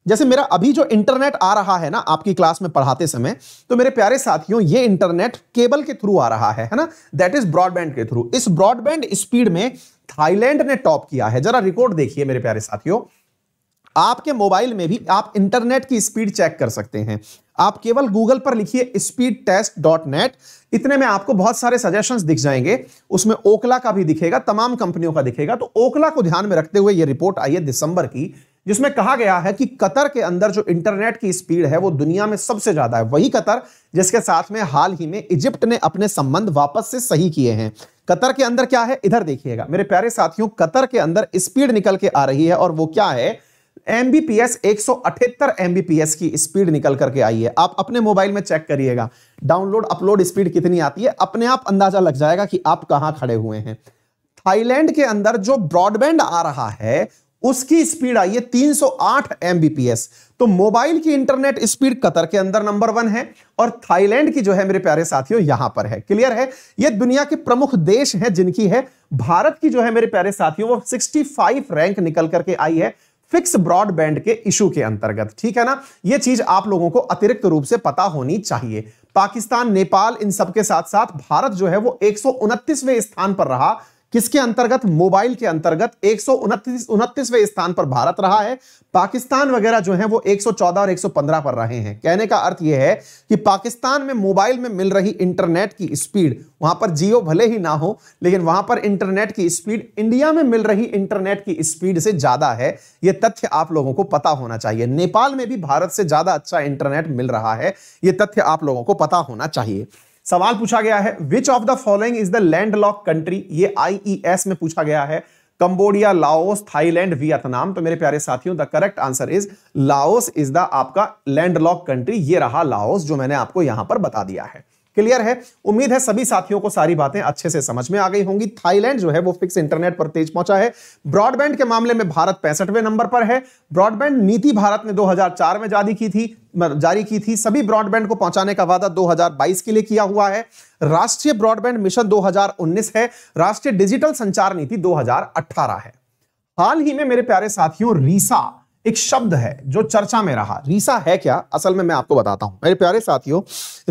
जैसे मेरा अभी जो इंटरनेट आ रहा है ना आपकी क्लास में पढ़ाते समय तो मेरे प्यारे साथियों ये इंटरनेट केबल के थ्रू आ रहा है है ना दैट इज ब्रॉडबैंड के थ्रू इस ब्रॉडबैंड स्पीड में थाईलैंड ने टॉप किया है जरा रिकॉर्ड देखिए मेरे प्यारे साथियों आपके मोबाइल में भी आप इंटरनेट की स्पीड चेक कर सकते हैं आप केवल गूगल पर लिखिए स्पीड टेस्ट डॉट नेट इतने में आपको बहुत सारे सजेशंस दिख जाएंगे उसमें ओकला का भी दिखेगा तमाम कंपनियों का दिखेगा तो ओकला को ध्यान में रखते हुए ये रिपोर्ट आई है दिसंबर की जिसमें कहा गया है कि कतर के अंदर जो इंटरनेट की स्पीड है वो दुनिया में सबसे ज्यादा है वही कतर जिसके साथ में हाल ही में इजिप्ट ने अपने संबंध वापस से सही किए हैं कतर के अंदर क्या है इधर देखिएगा मेरे प्यारे साथियों कतर के अंदर स्पीड निकल के आ रही है और वो क्या है एमबीपीएस अठहत्तर एमबीपीएस की स्पीड निकल करके आई है आप अपने मोबाइल में चेक करिएगा डाउनलोड अपलोड स्पीड कितनी आती है अपने आप अंदाजा लग जाएगा कि आप कहां खड़े हुए हैं थाईलैंड के अंदर जो ब्रॉडबैंड आ रहा है उसकी स्पीड आई है 308 एमबीपीएस तो मोबाइल की इंटरनेट स्पीड कतर के अंदर नंबर वन है और थाईलैंड की जो है मेरे प्यारे साथियों यहां पर है क्लियर है ये दुनिया के प्रमुख देश हैं जिनकी है भारत की जो है मेरे प्यारे साथियों वो 65 रैंक निकल करके आई है फिक्स ब्रॉडबैंड के इशू के अंतर्गत ठीक है ना ये चीज आप लोगों को अतिरिक्त रूप से पता होनी चाहिए पाकिस्तान नेपाल इन सबके साथ साथ भारत जो है वो एक स्थान पर रहा किसके अंतर्गत मोबाइल के अंतर्गत एक उनतीसवें स्थान पर भारत रहा है पाकिस्तान वगैरह जो है वो 114 और 115 पर रहे हैं कहने का अर्थ यह है कि पाकिस्तान में मोबाइल में मिल रही इंटरनेट की स्पीड वहां पर जियो भले ही ना हो लेकिन वहां पर इंटरनेट की स्पीड इंडिया में मिल रही इंटरनेट की स्पीड से ज्यादा है यह तथ्य आप लोगों को पता होना चाहिए नेपाल में भी भारत से ज्यादा अच्छा इंटरनेट मिल रहा है यह तथ्य आप लोगों को पता होना चाहिए सवाल पूछा गया है which of the following is the land lock country ये आईईएस e में पूछा गया है कंबोडिया लाओस थाईलैंड वियतनाम तो मेरे प्यारे साथियों the correct answer is Laos is the आपका लैंड लॉक कंट्री ये रहा लाओस जो मैंने आपको यहां पर बता दिया है क्लियर है उम्मीद है सभी साथियों को सारी बातें अच्छे से समझ में आ गई होंगी थाईलैंड जो है वो फिक्स इंटरनेट पर तेज पहुंचा है ब्रॉडबैंड के मामले में भारत पैंसठवें नंबर पर है ब्रॉडबैंड नीति भारत ने 2004 में जारी की थी जारी की थी सभी ब्रॉडबैंड को पहुंचाने का वादा 2022 के लिए किया हुआ है राष्ट्रीय ब्रॉडबैंड मिशन 2019 है राष्ट्रीय डिजिटल संचार नीति 2018 है हाल ही में मेरे प्यारे साथियों रीसा एक शब्द है जो चर्चा में रहा रीसा है क्या असल में मैं आपको बताता हूं मेरे प्यारे साथियों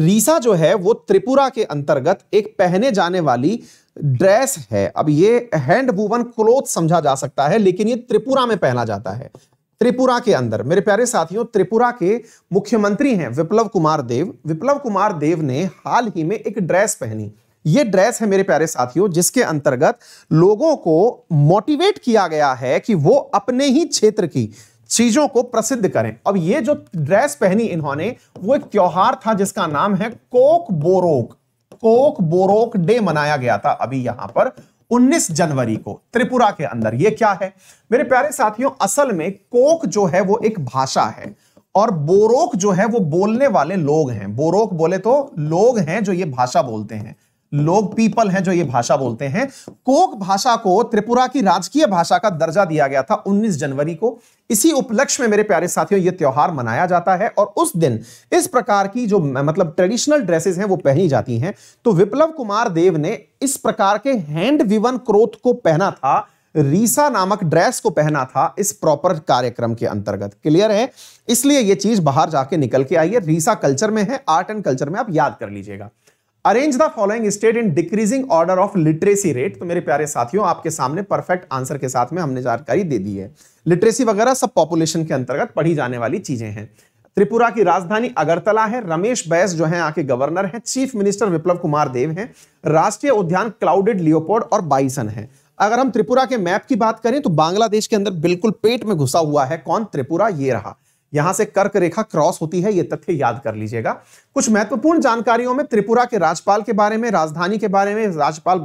रीसा जो है वो त्रिपुरा के अंतर्गत एक पहने जाने वाली ड्रेस है अब ये हैंड वूवन क्लोथ समझा जा सकता है लेकिन ये त्रिपुरा में पहना जाता है त्रिपुरा के अंदर मेरे प्यारे साथियों त्रिपुरा के मुख्यमंत्री हैं विप्लव कुमार देव विप्लव कुमार देव ने हाल ही में एक ड्रेस पहनी ये ड्रेस है मेरे प्यारे साथियों जिसके अंतर्गत लोगों को मोटिवेट किया गया है कि वो अपने ही क्षेत्र की चीजों को प्रसिद्ध करें अब ये जो ड्रेस पहनी इन्होंने वो एक त्योहार था जिसका नाम है Kokborok Kokborok day मनाया गया था अभी यहां पर 19 जनवरी को त्रिपुरा के अंदर ये क्या है मेरे प्यारे साथियों असल में कोक जो है वो एक भाषा है और बोरोक जो है वो बोलने वाले लोग हैं बोरोक बोले तो लोग हैं जो ये भाषा बोलते हैं लोग पीपल हैं जो ये भाषा बोलते हैं कोक भाषा को त्रिपुरा की राजकीय भाषा का दर्जा दिया गया था 19 जनवरी को इसी उपलक्ष्य में मेरे प्यारे साथियों ये त्यौहार मनाया जाता है और उस दिन इस प्रकार की जो मतलब ट्रेडिशनल ड्रेसेस हैं वो पहनी जाती हैं तो विप्लव कुमार देव ने इस प्रकार के हैंड विवन क्रोथ को पहना था रीसा नामक ड्रेस को पहना था इस प्रॉपर कार्यक्रम के अंतर्गत क्लियर है इसलिए यह चीज बाहर जाके निकल के आई है रीसा कल्चर में है आर्ट एंड कल्चर में आप याद कर लीजिएगा arrange the following state in decreasing order of literacy rate तो मेरे प्यारे साथियों आपके सामने परफेक्ट आंसर के साथ में हमने जानकारी दे दी है लिटरेसी वगैरह सब पॉपुलेशन के अंतर्गत पढ़ी जाने वाली चीजें हैं त्रिपुरा की राजधानी अगरतला है रमेश बैस जो है यहाँ के गवर्नर हैं चीफ मिनिस्टर विप्लव कुमार देव हैं राष्ट्रीय उद्यान क्लाउडेड लियोपोर्ड और बाइसन है अगर हम त्रिपुरा के मैप की बात करें तो बांग्लादेश के अंदर बिल्कुल पेट में घुसा हुआ है कौन त्रिपुरा ये रहा यहां से कर्क रेखा क्रॉस होती है यह तथ्य याद कर लीजिएगा कुछ महत्वपूर्ण जानकारियों में त्रिपुरा के राज्यपाल के बारे में राजधानी के बारे में राज्यपाल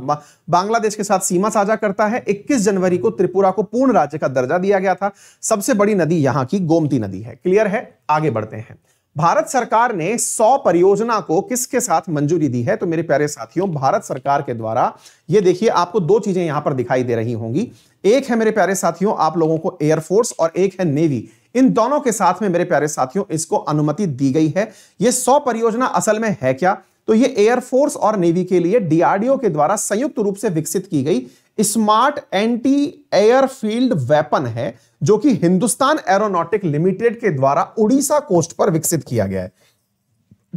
बांग्लादेश के साथ सीमा साझा करता है 21 जनवरी को त्रिपुरा को पूर्ण राज्य का दर्जा दिया गया था सबसे बड़ी नदी यहां की गोमती नदी है क्लियर है आगे बढ़ते हैं भारत सरकार ने 100 परियोजना को किसके साथ मंजूरी दी है तो मेरे प्यारे साथियों भारत सरकार के द्वारा ये देखिए आपको दो चीजें यहां पर दिखाई दे रही होंगी एक है मेरे प्यारे साथियों आप लोगों को एयरफोर्स और एक है नेवी इन दोनों के साथ में मेरे प्यारे साथियों इसको अनुमति दी गई है ये सौ परियोजना असल में है क्या तो ये एयरफोर्स और नेवी के लिए डीआरडीओ के द्वारा संयुक्त रूप से विकसित की गई स्मार्ट एंटी एयरफील्ड वेपन है जो कि हिंदुस्तान एरोनॉटिक लिमिटेड के द्वारा उड़ीसा कोस्ट पर विकसित किया गया है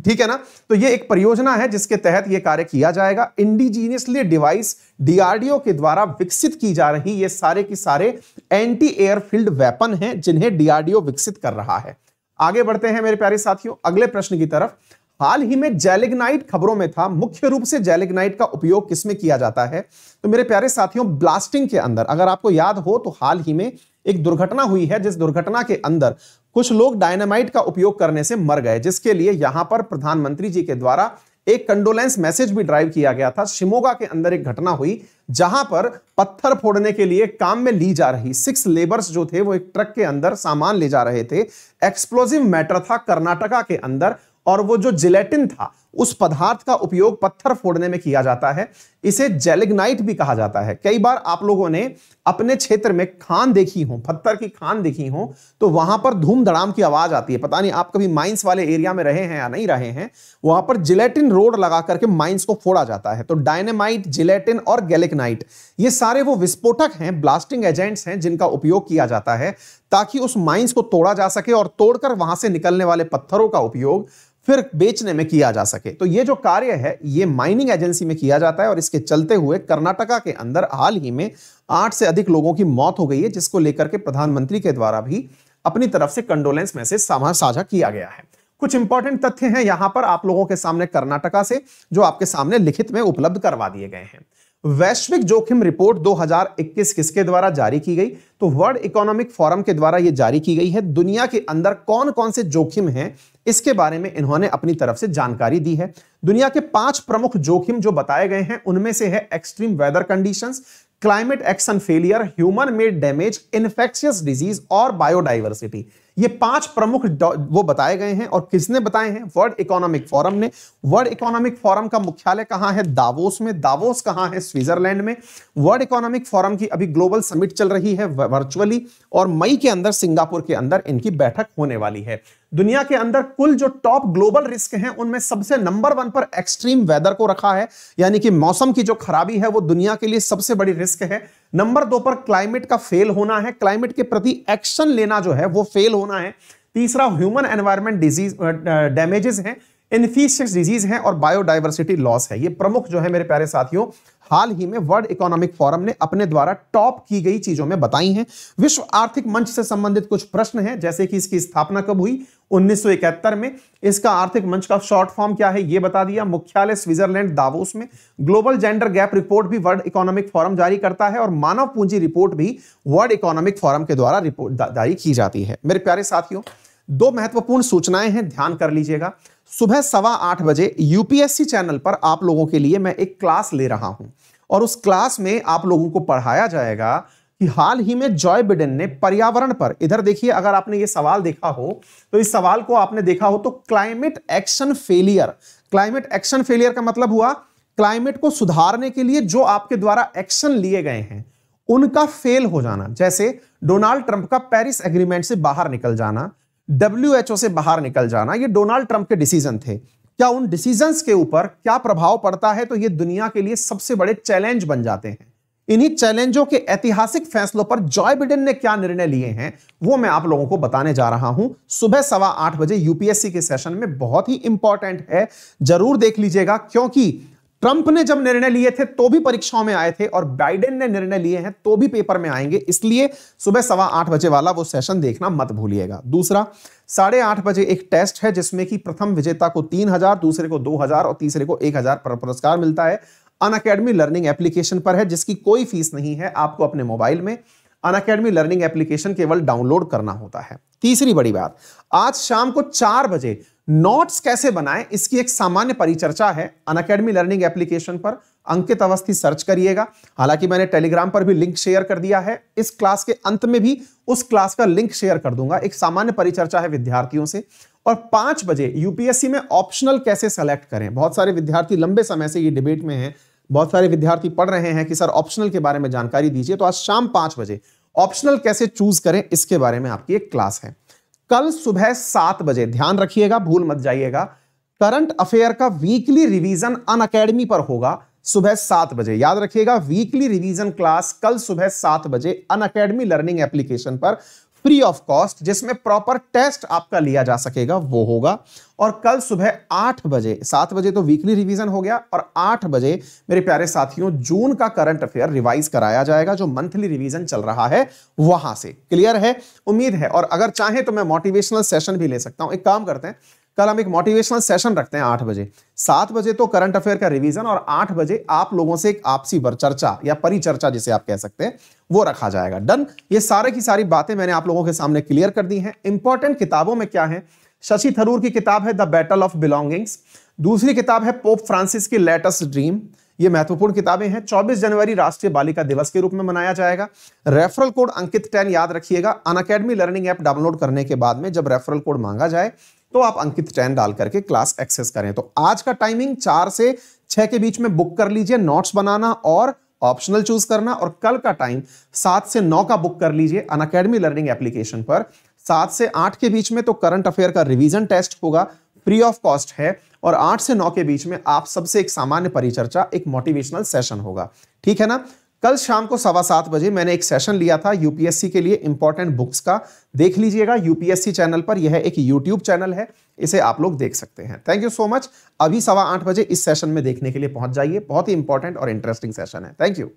ठीक है ना तो ये एक परियोजना है जिसके तहत ये कार्य किया जाएगा इंडिजीनियसली डिवाइस डीआरडीओ के द्वारा विकसित की जा रही ये सारे की सारे एंटी एयरफील्ड वेपन हैं जिन्हें डीआरडीओ विकसित कर रहा है आगे बढ़ते हैं मेरे प्यारे साथियों अगले प्रश्न की तरफ हाल ही में जेलिग्नाइट खबरों में था मुख्य रूप से जेलिग्नाइट का उपयोग किसमें किया जाता है तो मेरे प्यारे साथियों ब्लास्टिंग के अंदर अगर आपको याद हो तो हाल ही में एक दुर्घटना हुई है जिस दुर्घटना के अंदर कुछ लोग डायनामाइट का उपयोग करने से मर गए जिसके लिए यहां पर प्रधानमंत्री जी के द्वारा एक कंडोलेंस मैसेज भी ड्राइव किया गया था शिमोगा के अंदर एक घटना हुई जहां पर पत्थर फोड़ने के लिए काम में ली जा रही सिक्स लेबर्स जो थे वो एक ट्रक के अंदर सामान ले जा रहे थे एक्सप्लोजिव मैटर था कर्नाटका के अंदर और वो जो जिलेटिन था उस पदार्थ का उपयोग पत्थर फोड़ने में किया जाता है इसे जेलिग्नाइट भी कहा जाता है कई बार आप लोगों ने अपने क्षेत्र में खान देखी हो पत्थर की खान देखी हो तो वहां पर धूम धड़ाम की आवाज आती है पता नहीं आप कभी माइंस वाले एरिया में रहे हैं या नहीं रहे हैं वहां पर जिलेटिन रोड लगा करके माइंस को फोड़ा जाता है तो डायनेमाइट जिलेटिन और गैलिकनाइट ये सारे वो विस्फोटक हैं ब्लास्टिंग एजेंट्स हैं जिनका उपयोग किया जाता है ताकि उस माइंस को तोड़ा जा सके और तोड़कर वहां से निकलने वाले पत्थरों का उपयोग फिर बेचने में किया जा सके तो ये जो कार्य है ये माइनिंग एजेंसी में किया जाता है और इसके चलते हुए कर्नाटका के अंदर हाल ही में आठ से अधिक लोगों की मौत हो गई है जिसको लेकर के प्रधानमंत्री के द्वारा भी अपनी तरफ से कंडोलेंस मैसेज साझा किया गया है कुछ इंपॉर्टेंट तथ्य हैं यहां पर आप लोगों के सामने कर्नाटका से जो आपके सामने लिखित में उपलब्ध करवा दिए गए हैं वैश्विक जोखिम रिपोर्ट 2021 किसके द्वारा जारी की गई तो वर्ल्ड इकोनॉमिक फोरम के द्वारा यह जारी की गई है दुनिया के अंदर कौन कौन से जोखिम हैं इसके बारे में इन्होंने अपनी तरफ से जानकारी दी है दुनिया के पांच प्रमुख जोखिम जो बताए गए हैं उनमें से है extreme weather conditions climate action failure human made damage infectious disease और बायोडाइवर्सिटी ये पांच प्रमुख वो बताए गए हैं और किसने बताए हैं वर्ल्ड इकोनॉमिक फोरम ने वर्ल्ड इकोनॉमिक फोरम का मुख्यालय कहां है दावोस में दावोस कहां है स्विट्जरलैंड में वर्ल्ड इकोनॉमिक फोरम की अभी ग्लोबल समिट चल रही है वर्चुअली और मई के अंदर सिंगापुर के अंदर इनकी बैठक होने वाली है दुनिया के अंदर कुल जो टॉप ग्लोबल रिस्क हैं उनमें सबसे नंबर वन पर एक्सट्रीम वेदर को रखा है यानी कि मौसम की जो खराबी है वो दुनिया के लिए सबसे बड़ी रिस्क है नंबर दो पर क्लाइमेट का फेल होना है क्लाइमेट के प्रति एक्शन लेना जो है वो फेल होना है तीसरा ह्यूमन एनवायरमेंट डिजीज डैमेजेस है इन्फीशियस डिजीज है और बायोडाइवर्सिटी लॉस है ये प्रमुख जो है मेरे प्यारे साथियों हाल ही में वर्ल्ड इकोनॉमिक फोरम ने अपने द्वारा टॉप की गई चीजों में बताई हैं विश्व आर्थिक मंच से संबंधित कुछ प्रश्न हैं जैसे कि इसकी स्थापना कब हुई 1971 में इसका आर्थिक मंच का शॉर्ट फॉर्म क्या है यह बता दिया मुख्यालय स्विट्जरलैंड दावोस में ग्लोबल जेंडर गैप रिपोर्ट भी वर्ल्ड इकोनॉमिक फोरम जारी करता है और मानव पूंजी रिपोर्ट भी वर्ल्ड इकोनॉमिक फोरम के द्वारा रिपोर्ट जारी की जाती है मेरे प्यारे साथियों दो महत्वपूर्ण सूचनाएं हैं ध्यान कर लीजिएगा सुबह सवा आठ बजे यूपीएससी चैनल पर आप लोगों के लिए मैं एक क्लास ले रहा हूं और उस क्लास में आप लोगों को पढ़ाया जाएगा कि हाल ही में जॉय बिडेन ने पर्यावरण पर इधर देखिए अगर आपने ये सवाल देखा हो तो इस सवाल को आपने देखा हो तो climate action failure climate action failure का मतलब हुआ क्लाइमेट को सुधारने के लिए जो आपके द्वारा एक्शन लिए गए हैं उनका फेल हो जाना जैसे डोनाल्ड ट्रंप का पेरिस एग्रीमेंट से बाहर निकल जाना डब्ल्यू से बाहर निकल जाना ये डोनाल्ड ट्रंप के डिसीजन थे क्या उन डिसीजंस के ऊपर क्या प्रभाव पड़ता है तो ये दुनिया के लिए सबसे बड़े चैलेंज बन जाते हैं इन्हीं चैलेंजों के ऐतिहासिक फैसलों पर जॉय बिडेन ने क्या निर्णय लिए हैं वो मैं आप लोगों को बताने जा रहा हूं सुबह सवा आठ बजे यूपीएससी के सेशन में बहुत ही इंपॉर्टेंट है जरूर देख लीजिएगा क्योंकि ट्रंप ने जब निर्णय लिए थे तो भी परीक्षाओं में आए थे और बाइडेन ने निर्णय लिए हैं तो भी पेपर में आएंगे इसलिए सुबह सवा आठ बजे वाला वो सेशन देखना मत भूलिएगा दूसरा साढ़े आठ बजे एक टेस्ट है जिसमें कि प्रथम विजेता को तीन हजार दूसरे को दो हजार और तीसरे को एक हजार पुरस्कार मिलता है अन अकेडमी लर्निंग एप्लीकेशन पर है जिसकी कोई फीस नहीं है आपको अपने मोबाइल में अन अकेडमी लर्निंग एप्लीकेशन केवल डाउनलोड करना होता है तीसरी बड़ी बात आज शाम को चार बजे नोट्स कैसे बनाएं इसकी एक सामान्य परिचर्चा है अन अकेडमी लर्निंग एप्लीकेशन पर अंकित अवस्थी सर्च करिएगा हालांकि मैंने टेलीग्राम पर भी लिंक शेयर कर दिया है इस क्लास के अंत में भी उस क्लास का लिंक शेयर कर दूंगा एक सामान्य परिचर्चा है विद्यार्थियों से और पांच बजे यूपीएससी में ऑप्शनल कैसे सेलेक्ट करें बहुत सारे विद्यार्थी लंबे समय से ये डिबेट में है बहुत सारे विद्यार्थी पढ़ रहे हैं कि सर ऑप्शनल के बारे में जानकारी दीजिए तो आज शाम पांच बजे ऑप्शनल कैसे चूज करें इसके बारे में आपकी एक क्लास है कल सुबह सात बजे ध्यान रखिएगा भूल मत जाइएगा करंट अफेयर का वीकली रिवीजन अन अकेडमी पर होगा सुबह सात बजे याद रखिएगा वीकली रिवीजन क्लास कल सुबह सात बजे अन अकेडमी लर्निंग एप्लीकेशन पर फ्री ऑफ कॉस्ट जिसमें प्रॉपर टेस्ट आपका लिया जा सकेगा वो होगा और कल सुबह आठ बजे सात बजे तो वीकली रिवीजन हो गया और आठ बजे मेरे प्यारे साथियों जून का करंट अफेयर रिवाइज कराया जाएगा जो मंथली रिवीजन चल रहा है वहां से क्लियर है उम्मीद है और अगर चाहे तो मैं मोटिवेशनल सेशन भी ले सकता हूं एक काम करते हैं कल हम एक मोटिवेशनल सेशन रखते हैं आठ बजे सात बजे तो करंट अफेयर का रिवीजन और आठ बजे आप लोगों से एक आपसी चर्चा या परिचर्चा जिसे आप कह सकते हैं वो रखा जाएगा डन ये सारे की सारी बातें मैंने आप लोगों के सामने क्लियर कर दी हैं इंपॉर्टेंट किताबों में क्या है शशि थरूर की किताब है द बैटल ऑफ बिलोंगिंग्स दूसरी किताब है पोप फ्रांसिस की लेटेस्ट ड्रीम ये महत्वपूर्ण किताबें हैं 24 जनवरी राष्ट्रीय बालिका दिवस के रूप में मनाया जाएगा रेफरल कोड अंकित टेन याद रखिएगा Unacademy learning app download करने के बाद में जब रेफरल कोड मांगा जाए तो आप अंकित जैन डाल करके क्लास एक्सेस करें तो आज का टाइमिंग चार से छह के बीच में बुक कर लीजिए नोट्स बनाना और ऑप्शनल चूज करना और कल का टाइम सात से नौ का बुक कर लीजिए अन अकेडमी लर्निंग एप्लीकेशन पर सात से आठ के बीच में तो करंट अफेयर का रिवीजन टेस्ट होगा फ्री ऑफ कॉस्ट है और आठ से नौ के बीच में आप सबसे एक सामान्य परिचर्चा एक मोटिवेशनल सेशन होगा ठीक है ना कल शाम को सवा सात बजे मैंने एक सेशन लिया था यूपीएससी के लिए इंपॉर्टेंट बुक्स का देख लीजिएगा यूपीएससी चैनल पर यह एक यूट्यूब चैनल है इसे आप लोग देख सकते हैं थैंक यू सो मच अभी सवा आठ बजे इस सेशन में देखने के लिए पहुंच जाइए बहुत ही इंपॉर्टेंट और इंटरेस्टिंग सेशन है थैंक यू